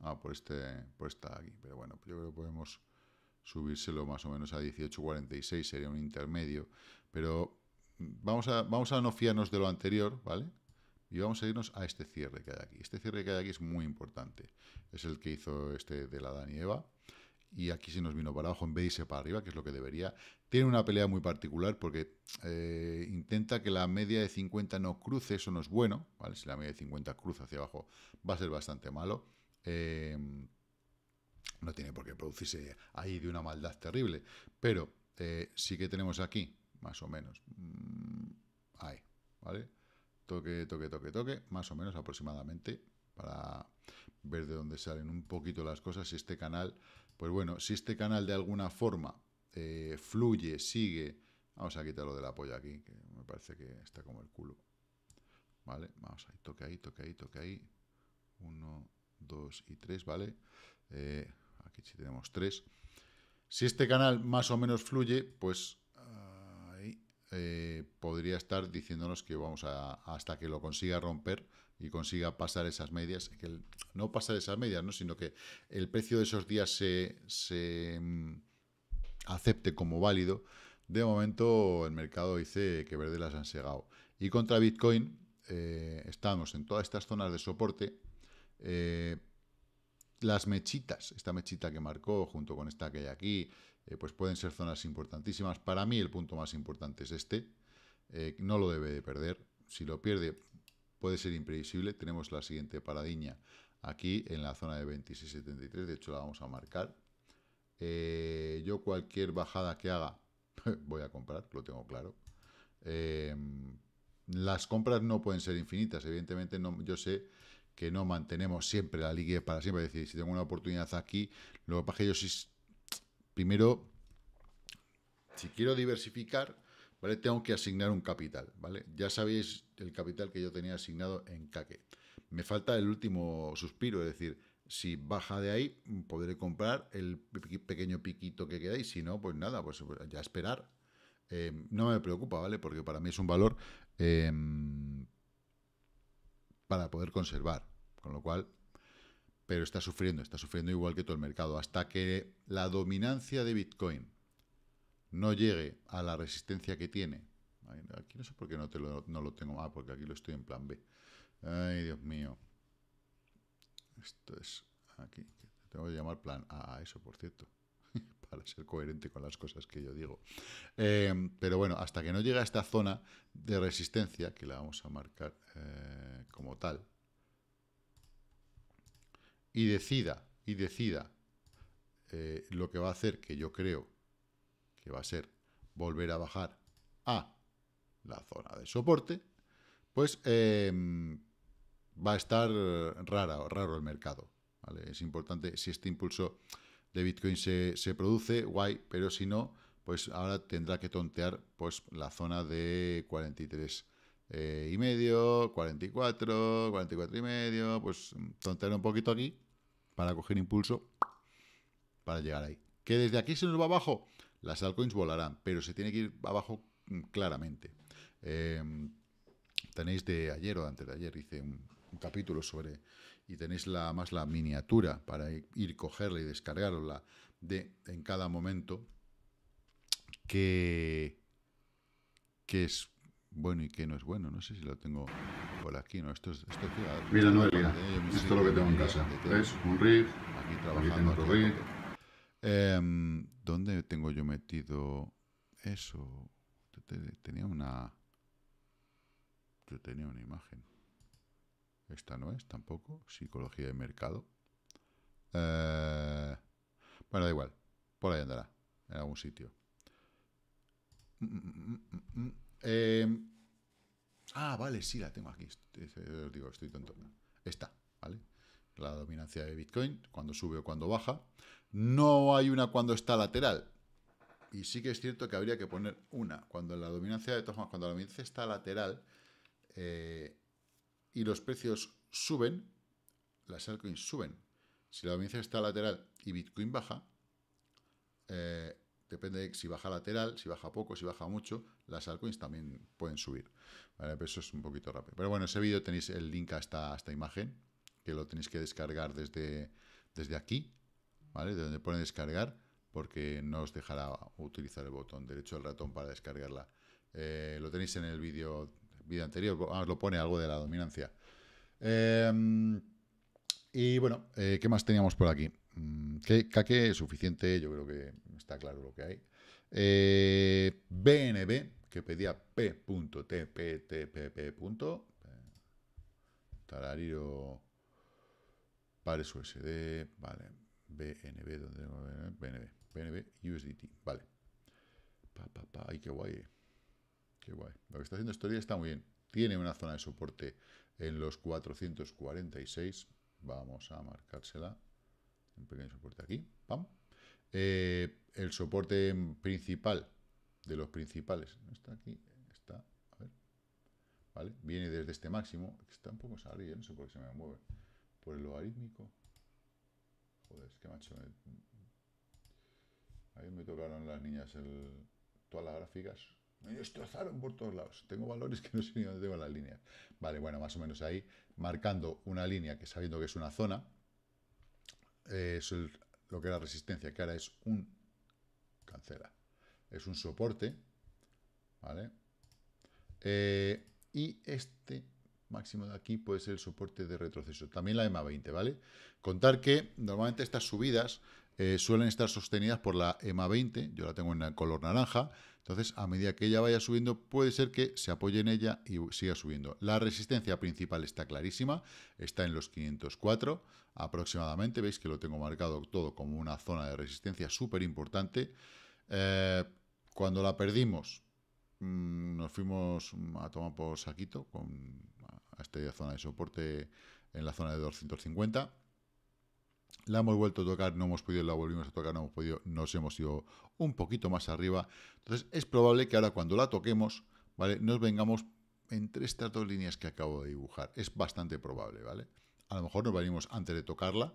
ah, por, este, por esta aquí. Pero bueno, yo creo que podemos subírselo más o menos a 18.46, sería un intermedio. Pero vamos a, vamos no fiarnos de lo anterior, ¿vale? Y vamos a irnos a este cierre que hay aquí. Este cierre que hay aquí es muy importante. Es el que hizo este de la Dani Y aquí se nos vino para abajo en vez de irse para arriba, que es lo que debería. Tiene una pelea muy particular porque eh, intenta que la media de 50 no cruce, eso no es bueno, ¿vale? Si la media de 50 cruza hacia abajo va a ser bastante malo. Em, no tiene por qué producirse ahí de una maldad terrible, pero eh, sí que tenemos aquí, más o menos, mm, ahí, ¿vale? Toque, toque, toque, toque, más o menos aproximadamente, para ver de dónde salen un poquito las cosas, si este canal, pues bueno, si este canal de alguna forma eh, fluye, sigue, vamos a quitar lo del apoyo aquí, que me parece que está como el culo, ¿vale? Vamos ahí, toque ahí, toque ahí, toque ahí, uno, 2 y 3, ¿vale? Eh, aquí sí tenemos 3. Si este canal más o menos fluye, pues ahí, eh, podría estar diciéndonos que vamos a, hasta que lo consiga romper y consiga pasar esas medias, que no pasar esas medias, ¿no? sino que el precio de esos días se, mm, acepte como válido, de momento el mercado dice que verde las han segado. Y contra Bitcoin eh, estamos en todas estas zonas de soporte, eh, las mechitas, esta mechita que marcó junto con esta que hay aquí, eh, pues pueden ser zonas importantísimas. Para mí el punto más importante es este. Eh, no lo debe de perder. Si lo pierde puede ser imprevisible. Tenemos la siguiente paradiña aquí en la zona de 26.73. De hecho la vamos a marcar. yo cualquier bajada que haga voy a comprar, lo tengo claro. las compras no pueden ser infinitas. Evidentemente no, yo sé que no mantenemos siempre la liquidez para siempre. Es decir, si tengo una oportunidad aquí, lo que pasa que yo si, primero, si quiero diversificar, ¿vale? Tengo que asignar un capital, ¿vale? Ya sabéis el capital que yo tenía asignado en caque. Me falta el último suspiro, es decir, si baja de ahí, podré comprar el pequeño piquito que queda y si no, pues nada, pues, pues ya esperar. Eh, no me preocupa, ¿vale? Porque para mí es un valor eh, para poder conservar. Con lo cual, pero está sufriendo, está sufriendo igual que todo el mercado. Hasta que la dominancia de Bitcoin no llegue a la resistencia que tiene. Aquí no sé por qué no, lo, tengo. Ah, porque aquí lo estoy en plan B. Ay, Dios mío. Esto es aquí. Tengo que llamar plan a eso, por cierto para ser coherente con las cosas que yo digo. Eh, pero bueno, hasta que no llega a esta zona de resistencia, que la vamos a marcar eh, como tal, y decida, y decida eh, lo que va a hacer, que yo creo que va a ser volver a bajar a la zona de soporte, pues va a estar rara, raro el mercado. Es importante, si este impulso de Bitcoin se, produce, guay, pero si no, pues ahora tendrá que tontear pues, la zona de 43 eh, y medio, 44, 44 y medio, pues tontear un poquito aquí para coger impulso para llegar ahí. Que desde aquí se nos va abajo, las altcoins volarán, pero se tiene que ir abajo mm, claramente. Em, tenéis de ayer o antes de ayer, hice un capítulo sobre y tenéis la, más la miniatura para ir cogerla y descargarla de, en cada momento, que, que es bueno y que no es bueno. No sé si lo tengo por aquí, ¿no? Esto es... mira, no, Esto es lo que tengo en casa. es Un riff, Aquí trabajando. otro em, ¿Dónde tengo yo metido eso? Tenía una... Yo tenía una imagen. Esta no es tampoco. Psicología de mercado. Eh, bueno, da igual. Por ahí andará. En algún sitio. Eh, ah, vale, sí, la tengo aquí. Este, eh, os digo, estoy tonto. Esta, ¿vale? La dominancia de Bitcoin, cuando sube o cuando baja. No hay una cuando está lateral. Y sí que es cierto que habría que poner una. Cuando la dominancia de cuando la dominancia está lateral, y los precios suben, las altcoins suben. Si la audiencia está lateral y Bitcoin baja, eh, depende de si baja lateral, si baja poco, si baja mucho, las altcoins también pueden subir. pero eso es un poquito rápido. Pero bueno, ese vídeo tenéis el link a esta, imagen, que lo tenéis que descargar desde, desde aquí, ¿vale? De donde pone descargar, porque no os dejará utilizar el botón derecho del ratón para descargarla. Eh, lo tenéis en el vídeo vídeo anterior, ah, lo pone algo de la dominancia. Em, y bueno, eh, ¿qué más teníamos por aquí? Mm, que es suficiente, yo creo que está claro lo que hay. BNB, eh, que pedía p.tptpp. Eh, Tarariro pares SD. vale. BNB, ¿dónde? BNB, BNB, USDT, vale. Pa, pa, pa, ay, qué guay. Lo que está haciendo ya está muy bien. Tiene una zona de soporte en los 446. Vamos a marcársela. Un pequeño soporte aquí. Pam. Eh, el soporte principal de los principales. está aquí. Está. A ver. ¿Vale? Viene desde este máximo. Está un poco salido. ¿eh? No sé por qué se me mueve. Por el logarítmico. Joder, es que macho. Me... Ahí me tocaron las niñas todas las gráficas. Me destrozaron por todos lados. Tengo valores que no sé ni dónde tengo las líneas. Vale, bueno, más o menos ahí, marcando una línea que sabiendo que es una zona, eh, es lo que era resistencia, que ahora es un... cancela. Es un soporte, ¿vale? Eh, y este máximo de aquí puede ser el soporte de retroceso. También la EMA 20, ¿vale? Contar que normalmente estas subidas eh, suelen estar sostenidas por la EMA 20, yo la tengo en color naranja, entonces, a medida que ella vaya subiendo, puede ser que se apoye en ella y siga subiendo. La resistencia principal está clarísima, está en los 504 aproximadamente. Veis que lo tengo marcado todo como una zona de resistencia súper importante. Eh, cuando la perdimos, mm, nos fuimos mm, a tomar por saquito con, a esta zona de soporte en la zona de 250. La hemos vuelto a tocar, no hemos podido, la volvimos a tocar, no hemos podido, nos hemos ido un poquito más arriba. Entonces es probable que ahora cuando la toquemos, ¿vale? Nos vengamos entre estas dos líneas que acabo de dibujar. Es bastante probable, ¿vale? A lo mejor nos venimos antes de tocarla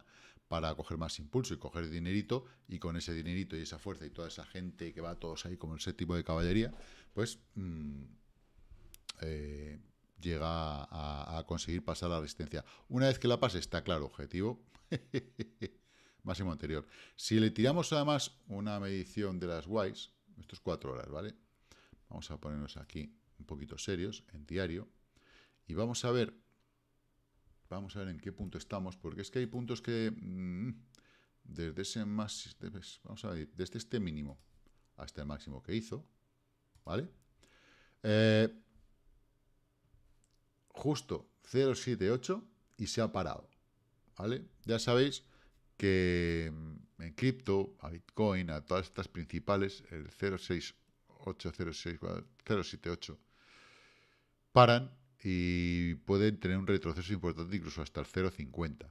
para coger más impulso y coger dinerito, y con ese dinerito y esa fuerza y toda esa gente que va todos ahí como ese tipo de caballería, pues mm, eh, llega a, a, conseguir pasar la resistencia. Una vez que la pase, está claro, objetivo, máximo anterior. Si le tiramos además una medición de las guays, Estos cuatro horas, ¿vale? Vamos a ponernos aquí un poquito serios, en diario, y vamos a ver, vamos a ver en qué punto estamos, porque es que hay puntos que, mm, desde ese más, vamos a ver, desde este mínimo hasta el máximo que hizo, ¿vale? Eh, justo 078 y se ha parado. ¿vale? Ya sabéis que en cripto, a Bitcoin, a todas estas principales, el 06806078 paran y pueden tener un retroceso importante incluso hasta el 0,50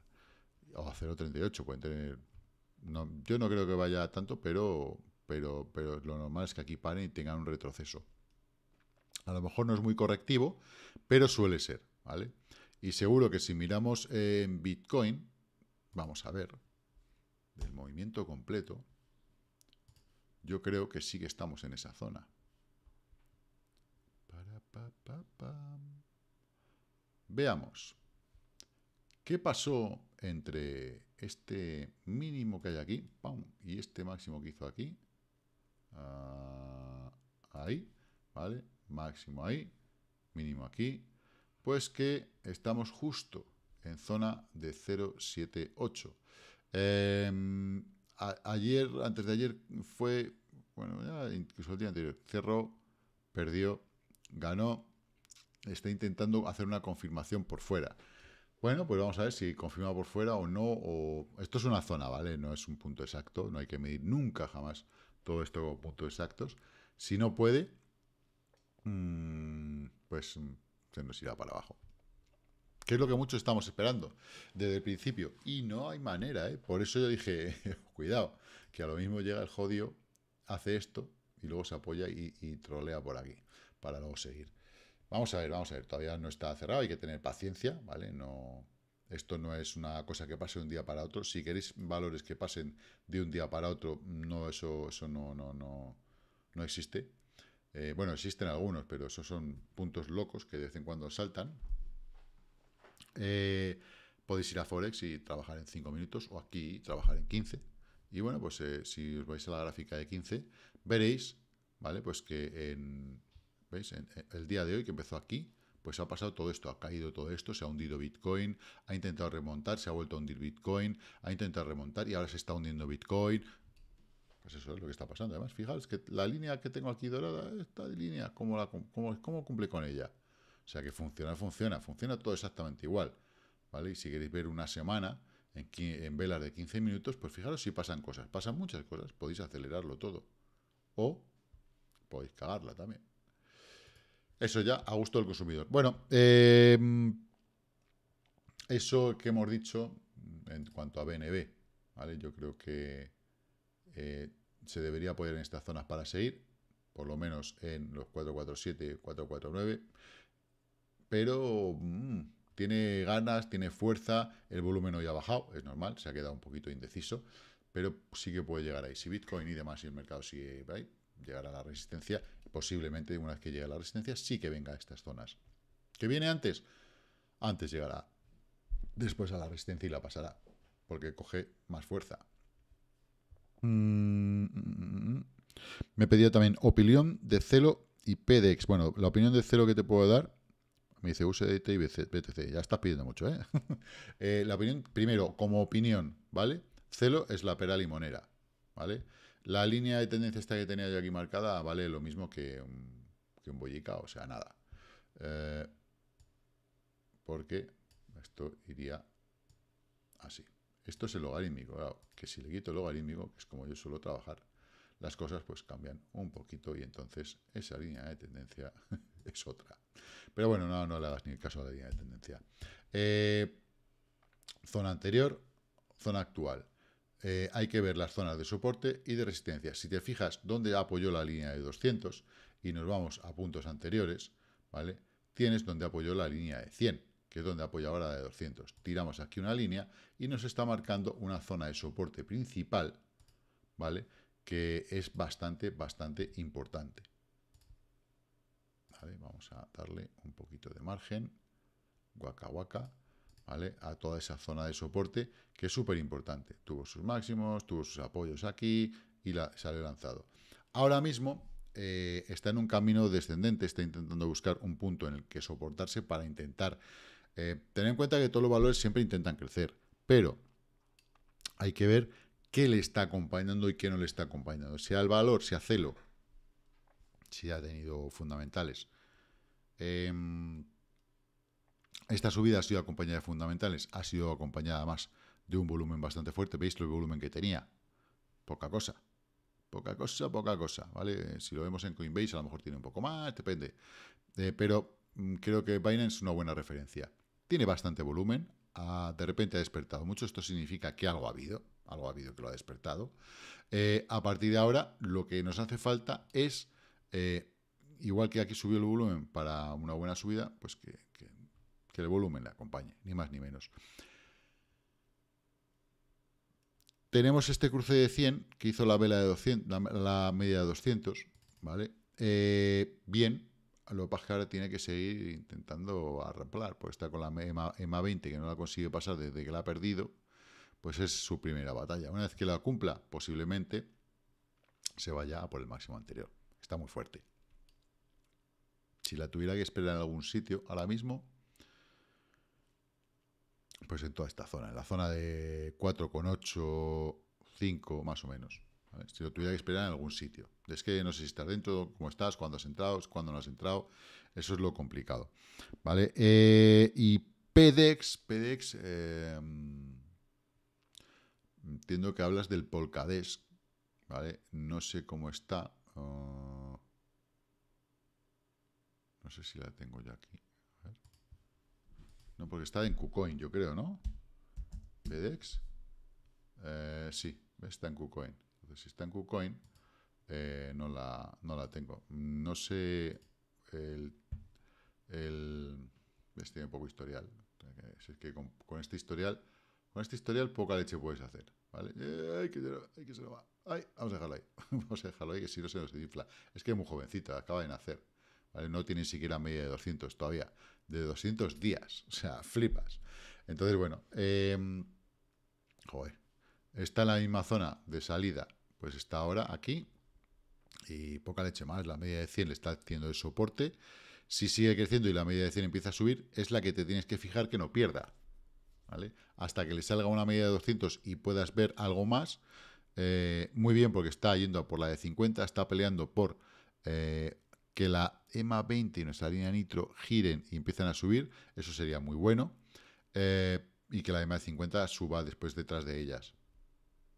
o 0,38. Pueden tener. No, yo no creo que vaya tanto, pero, pero, pero lo normal es que aquí paren y tengan un retroceso. A lo mejor no es muy correctivo, pero suele ser, ¿vale? Y seguro que si miramos en eh, Bitcoin, vamos a ver, del movimiento completo, yo creo que sí que estamos en esa zona. Veamos. ¿Qué pasó entre este mínimo que hay aquí y este máximo que hizo aquí? Ah, ahí, ¿vale? Máximo ahí, mínimo aquí, pues que estamos justo en zona de 0,78. Em, ayer, antes de ayer fue, bueno, incluso el día anterior, cerró, perdió, ganó, está intentando hacer una confirmación por fuera. Bueno, pues vamos a ver si confirma por fuera o no. Esto es una zona, ¿vale? No es un punto exacto. No hay que medir nunca jamás todo esto como puntos exactos. Si no puede, mm, pues se nos irá para abajo. Que es lo que muchos estamos esperando desde el principio. Y no hay manera, ¿eh? Por eso yo dije, cuidado, que a lo mismo llega el jodido, hace esto y luego se apoya y, trolea por aquí para luego seguir. Vamos a ver, vamos a ver. Todavía no está cerrado, hay que tener paciencia, ¿vale? No, esto no es una cosa que pase de un día para otro. Si queréis valores que pasen de un día para otro, no, eso, eso no, no, no, no existe. Eh, bueno, existen algunos, pero esos son puntos locos que de vez en cuando saltan. Eh, podéis ir a Forex y trabajar en 5 minutos o aquí trabajar en 15. Y bueno, pues eh, si os vais a la gráfica de 15, veréis, ¿vale? Pues que en, ¿veis? el día de hoy que empezó aquí, pues ha pasado todo esto, ha caído todo esto, se ha hundido Bitcoin, ha intentado remontar, se ha vuelto a hundir Bitcoin, ha intentado remontar y ahora se está hundiendo Bitcoin, pues eso es lo que está pasando. Además, fijaos que la línea que tengo aquí dorada, esta línea, ¿cómo, cómo, cumple con ella? O sea que funciona, funciona, funciona todo exactamente igual. ¿Vale? Y si queréis ver una semana en, en velas de 15 minutos, pues fijaros si pasan cosas. Pasan muchas cosas, podéis acelerarlo todo. O podéis cagarla también. Eso ya a gusto del consumidor. Bueno, em, eso que hemos dicho en cuanto a BNB, ¿vale? Yo creo que eh, se debería poder en estas zonas para seguir, por lo menos en los 447, 449, pero mm, tiene ganas, tiene fuerza, el volumen hoy ha bajado, es normal, se ha quedado un poquito indeciso, pero sí que puede llegar ahí. Si Bitcoin y demás, y el mercado sigue ahí, llegará a la resistencia, posiblemente una vez que llegue a la resistencia, sí que venga a estas zonas. ¿Qué viene antes? Antes llegará después a la resistencia y la pasará, porque coge más fuerza. Mm, mm, mm, me pedía también opinión de Celo y PDX. Bueno, la opinión de Celo que te puedo dar, me dice USDT y BTC. Ya estás pidiendo mucho, ¿eh? ¿eh? La opinión, primero, como opinión, ¿vale? Celo es la pera limonera, ¿vale? La línea de tendencia esta que tenía yo aquí marcada vale lo mismo que un, que un o sea, nada. Eh, porque esto iría así. Esto es el logarítmico, que si le quito el logarítmico, que es como yo suelo trabajar, las cosas pues cambian un poquito y entonces esa línea de tendencia es otra. Pero bueno, no, no le hagas ni el caso a la línea de tendencia. Eh, zona anterior, zona actual. Eh, hay que ver las zonas de soporte y de resistencia. Si te fijas dónde apoyó la línea de 200 y nos vamos a puntos anteriores, ¿vale? Tienes donde apoyó la línea de 100 que es donde apoya ahora la de 200. Tiramos aquí una línea y nos está marcando una zona de soporte principal, ¿vale? Que es bastante, bastante importante. Vamos a darle un poquito de margen, guaca guaca, ¿vale? A toda esa zona de soporte que es súper importante. Tuvo sus máximos, tuvo sus apoyos aquí y sale lanzado. Ahora mismo eh, está en un camino descendente, está intentando buscar un punto en el que soportarse para intentar tener eh, ten en cuenta que todos los valores siempre intentan crecer, pero hay que ver qué le está acompañando y qué no le está acompañando. Si el valor, si celo, si ha tenido fundamentales. Em, esta subida ha sido acompañada de fundamentales, ha sido acompañada más de un volumen bastante fuerte. ¿Veis el volumen que tenía? Poca cosa. Poca cosa, poca cosa, ¿vale? Si lo vemos en Coinbase, a lo mejor tiene un poco más, depende. Eh, pero mm, creo que Binance es una buena referencia tiene bastante volumen, de repente ha despertado mucho, esto significa que algo ha habido, algo ha habido que lo ha despertado. Eh, a partir de ahora, lo que nos hace falta es, eh, igual que aquí subió el volumen para una buena subida, pues que, el volumen le acompañe, ni más ni menos. Tenemos este cruce de 100 que hizo la vela de 200, la, media de 200, ¿vale? Eh, bien, lo que tiene que seguir intentando arremplar, pues está con la EMA, 20 que no la consigue pasar desde que la ha perdido, pues es su primera batalla. Una vez que la cumpla, posiblemente se vaya por el máximo anterior. Está muy fuerte. Si la tuviera que esperar en algún sitio ahora mismo, pues en toda esta zona, en la zona de 4,8, 5 más o menos. Si lo tuviera que esperar en algún sitio. Es que no sé si estás dentro, cómo estás, cuándo has entrado, cuándo no has entrado. Eso es lo complicado. ¿Vale? Eh, y pedex PDEX, eh, entiendo que hablas del Polkadesk, ¿vale? No sé cómo está. Oh, no sé si la tengo ya aquí. No, porque está en KuCoin, yo creo, ¿no? pedex eh, sí, está en KuCoin si está en KuCoin, eh, no, la, no la tengo. No sé el... el este tiene poco historial. es que con, este historial, con este historial poca leche puedes hacer, ¿vale? que, vamos a dejarlo ahí. vamos a dejarlo ahí, que si no se nos infla. Es que es muy jovencita, acaba de nacer. ¿vale? No tiene ni siquiera media de 200 todavía. De 200 días. O sea, flipas. Entonces, bueno. Em, joder. Está en la misma zona de salida pues está ahora aquí y poca leche más. La media de 100 le está haciendo de soporte. Si sigue creciendo y la media de 100 empieza a subir, es la que te tienes que fijar que no pierda. Hasta que le salga una media de 200 y puedas ver algo más, eh, muy bien porque está yendo por la de 50, está peleando por eh, que la EMA 20 y nuestra línea nitro giren y empiezan a subir, eso sería muy bueno. Eh, y que la EMA de 50 suba después detrás de ellas.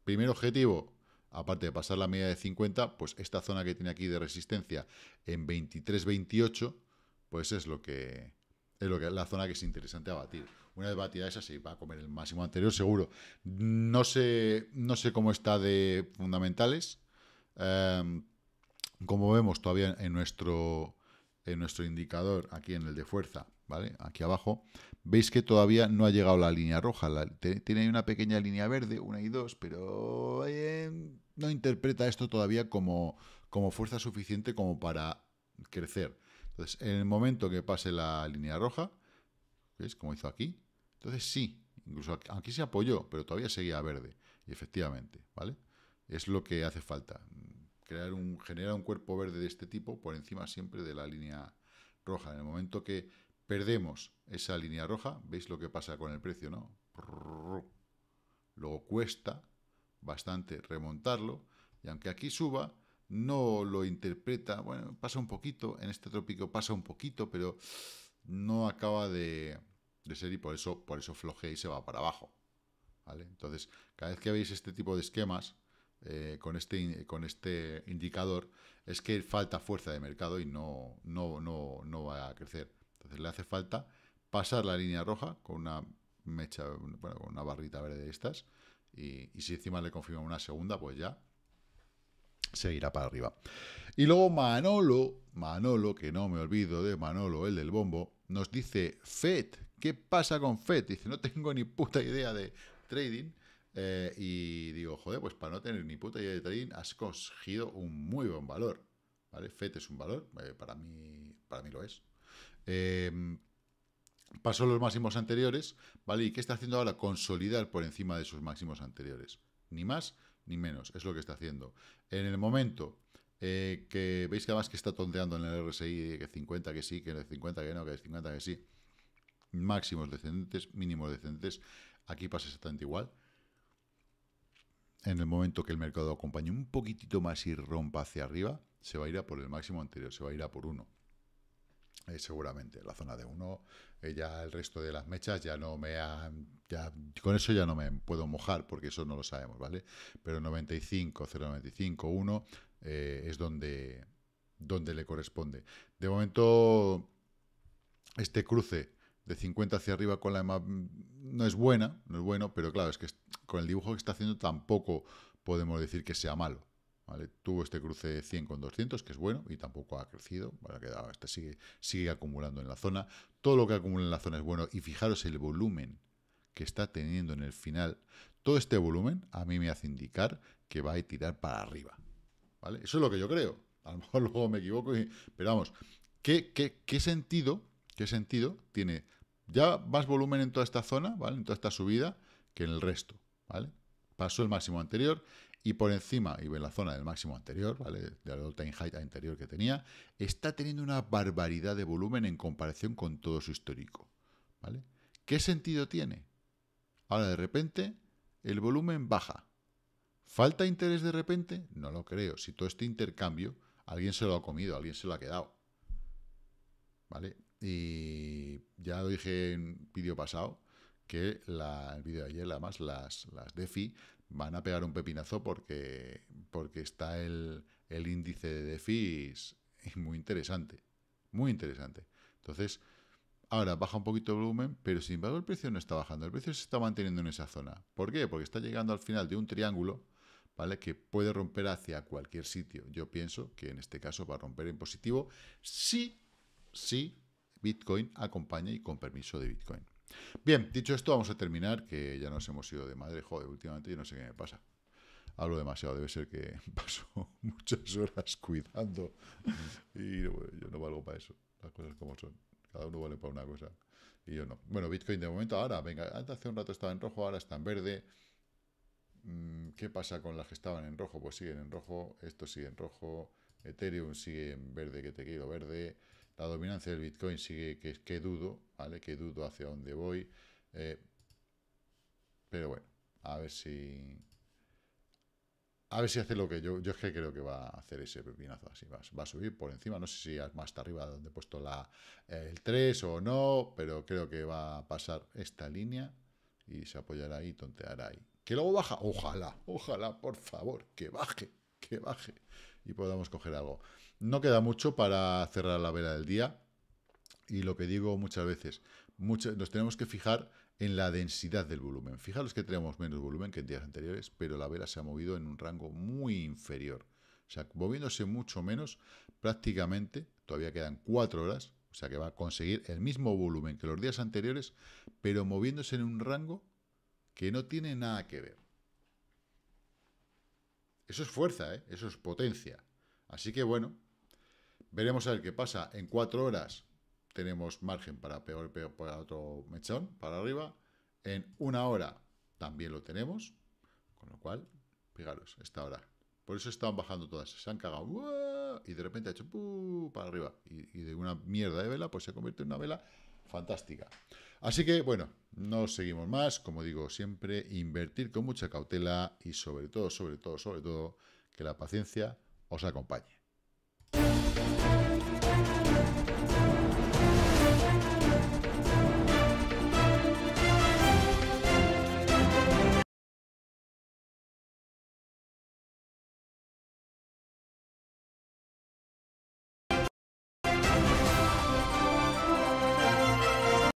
Primer objetivo, aparte de pasar la media de 50, pues esta zona que tiene aquí de resistencia en 23-28, pues es lo que es lo que la zona que es interesante a batir. Una vez batida esa, se va a comer el máximo anterior, seguro. No sé, no sé cómo está de fundamentales. Em, como vemos todavía en nuestro, en nuestro indicador, aquí en el de fuerza, ¿vale? Aquí abajo, veis que todavía no ha llegado la línea roja. tiene una pequeña línea verde, una y dos, pero eh, no interpreta esto todavía como, fuerza suficiente como para crecer. Entonces, en el momento que pase la línea roja, ¿veis Como hizo aquí, entonces sí, incluso aquí, se apoyó, pero todavía seguía verde. Y efectivamente, ¿vale? Es lo que hace falta. Crear un, generar un cuerpo verde de este tipo por encima siempre de la línea roja. En el momento que perdemos esa línea roja, ¿veis lo que pasa con el precio, no? Luego cuesta bastante remontarlo, y aunque aquí suba, no lo interpreta, bueno, pasa un poquito, en este trópico pasa un poquito, pero no acaba de, ser y por eso, por eso flojea y se va para abajo. ¿vale? Entonces, cada vez que veis este tipo de esquemas, eh, con, este, con este indicador, es que falta fuerza de mercado y no, no, no, no va a crecer. Entonces le hace falta pasar la línea roja con una mecha, bueno, con una barrita verde de estas, y, si encima le confirma una segunda, pues ya seguirá para arriba. Y luego Manolo, Manolo, que no me olvido de Manolo, el del bombo, nos dice, FED, ¿qué pasa con FED? Dice, no tengo ni puta idea de trading. Eh, y digo, joder, pues para no tener ni puta idea de trading, has cogido un muy buen valor. ¿Vale? FED es un valor, eh, para, mí, para mí lo es. Eh, pasó los máximos anteriores, ¿vale? ¿Y qué está haciendo ahora? Consolidar por encima de sus máximos anteriores. Ni más ni menos, es lo que está haciendo. En el momento eh, que veis que además que está tonteando en el RSI, que 50 que sí, que 50 que no, que 50 que sí, máximos descendentes, mínimos descendentes, aquí pasa exactamente igual. En el momento que el mercado acompañe un poquitito más y rompa hacia arriba, se va a ir a por el máximo anterior, se va a ir a por uno. Eh, seguramente, la zona de 1, eh, ya el resto de las mechas ya no me ha, ya, con eso ya no me puedo mojar, porque eso no lo sabemos, ¿vale? Pero 95, 95, 1 es donde, donde le corresponde. De momento, este cruce de 50 hacia arriba con la no es buena, no es bueno, pero claro, es que con el dibujo que está haciendo tampoco podemos decir que sea malo. Tuvo este cruce de 100 con 200, que es bueno, y tampoco ha crecido, Quedado, este sigue, sigue acumulando en la zona. Todo lo que acumula en la zona es bueno, y fijaros el volumen que está teniendo en el final. Todo este volumen a mí me hace indicar que va a tirar para arriba, ¿vale? Eso es lo que yo creo. A lo mejor luego me equivoco, y, pero vamos, ¿qué, sentido, ¿qué sentido tiene ya más volumen en toda esta zona, ¿vale? En toda esta subida que en el resto, ¿vale? Pasó el máximo anterior, y por encima, y en la zona del máximo anterior, ¿vale? la all-time high anterior que tenía, está teniendo una barbaridad de volumen en comparación con todo su histórico, ¿vale? ¿Qué sentido tiene? Ahora de repente el volumen baja. ¿Falta interés de repente? No lo creo. Si todo este intercambio, alguien se lo ha comido, alguien se lo ha quedado. ¿Vale? Y ya lo dije en vídeo pasado, que la, el vídeo de ayer, además, las, las DeFi van a pegar un pepinazo porque, porque está el, índice de DeFis muy interesante, muy interesante. Entonces, ahora baja un poquito el volumen, pero sin embargo el precio no está bajando, el precio se está manteniendo en esa zona. ¿Por qué? Porque está llegando al final de un triángulo, ¿vale? Que puede romper hacia cualquier sitio. Yo pienso que en este caso va a romper en positivo si, si Bitcoin acompaña y con permiso de Bitcoin. Bien, dicho esto, vamos a terminar, que ya nos hemos ido de madre. Joder, últimamente yo no sé qué me pasa. Hablo demasiado, debe ser que paso muchas horas cuidando. Mm. Y yo no valgo para eso, las cosas como son. Cada uno vale para una cosa y yo no. Bueno, Bitcoin de momento ahora, venga, antes hace un rato estaba en rojo, ahora está en verde. Mm, ¿Qué pasa con las que estaban en rojo? Pues siguen en rojo, esto sigue en rojo, Ethereum sigue en verde, que te quiero verde, la dominancia del Bitcoin sigue que, que dudo, ¿vale? Que dudo hacia dónde voy. Eh, pero bueno, a ver si... A ver si hace lo que yo... Yo es que creo que va a hacer ese pepinazo así. Va, va a subir por encima. No sé si más hasta arriba donde he puesto la, el 3 o no. Pero creo que va a pasar esta línea. Y se apoyará ahí, tonteará ahí. Que luego baja. Ojalá, ojalá, por favor, que baje, que baje. Y podamos coger algo. No queda mucho para cerrar la vela del día y lo que digo muchas veces, nos tenemos que fijar en la densidad del volumen. Fijaros que tenemos menos volumen que en días anteriores, pero la vela se ha movido en un rango muy inferior. O sea, moviéndose mucho menos, prácticamente, todavía quedan cuatro horas, o sea que va a conseguir el mismo volumen que los días anteriores, pero moviéndose en un rango que no tiene nada que ver. Eso es fuerza, ¿eh? eso es potencia. Así que bueno, Veremos a ver qué pasa. En cuatro horas tenemos margen para peor, peor para otro mechón, para arriba. En una hora también lo tenemos. Con lo cual, fijaros, esta hora. Por eso estaban bajando todas. Se han cagado. Y de repente ha hecho para arriba. Y, de una mierda de vela, pues se convierte en una vela fantástica. Así que, bueno, no seguimos más. Como digo siempre, invertir con mucha cautela y sobre todo, sobre todo, sobre todo, que la paciencia os acompañe.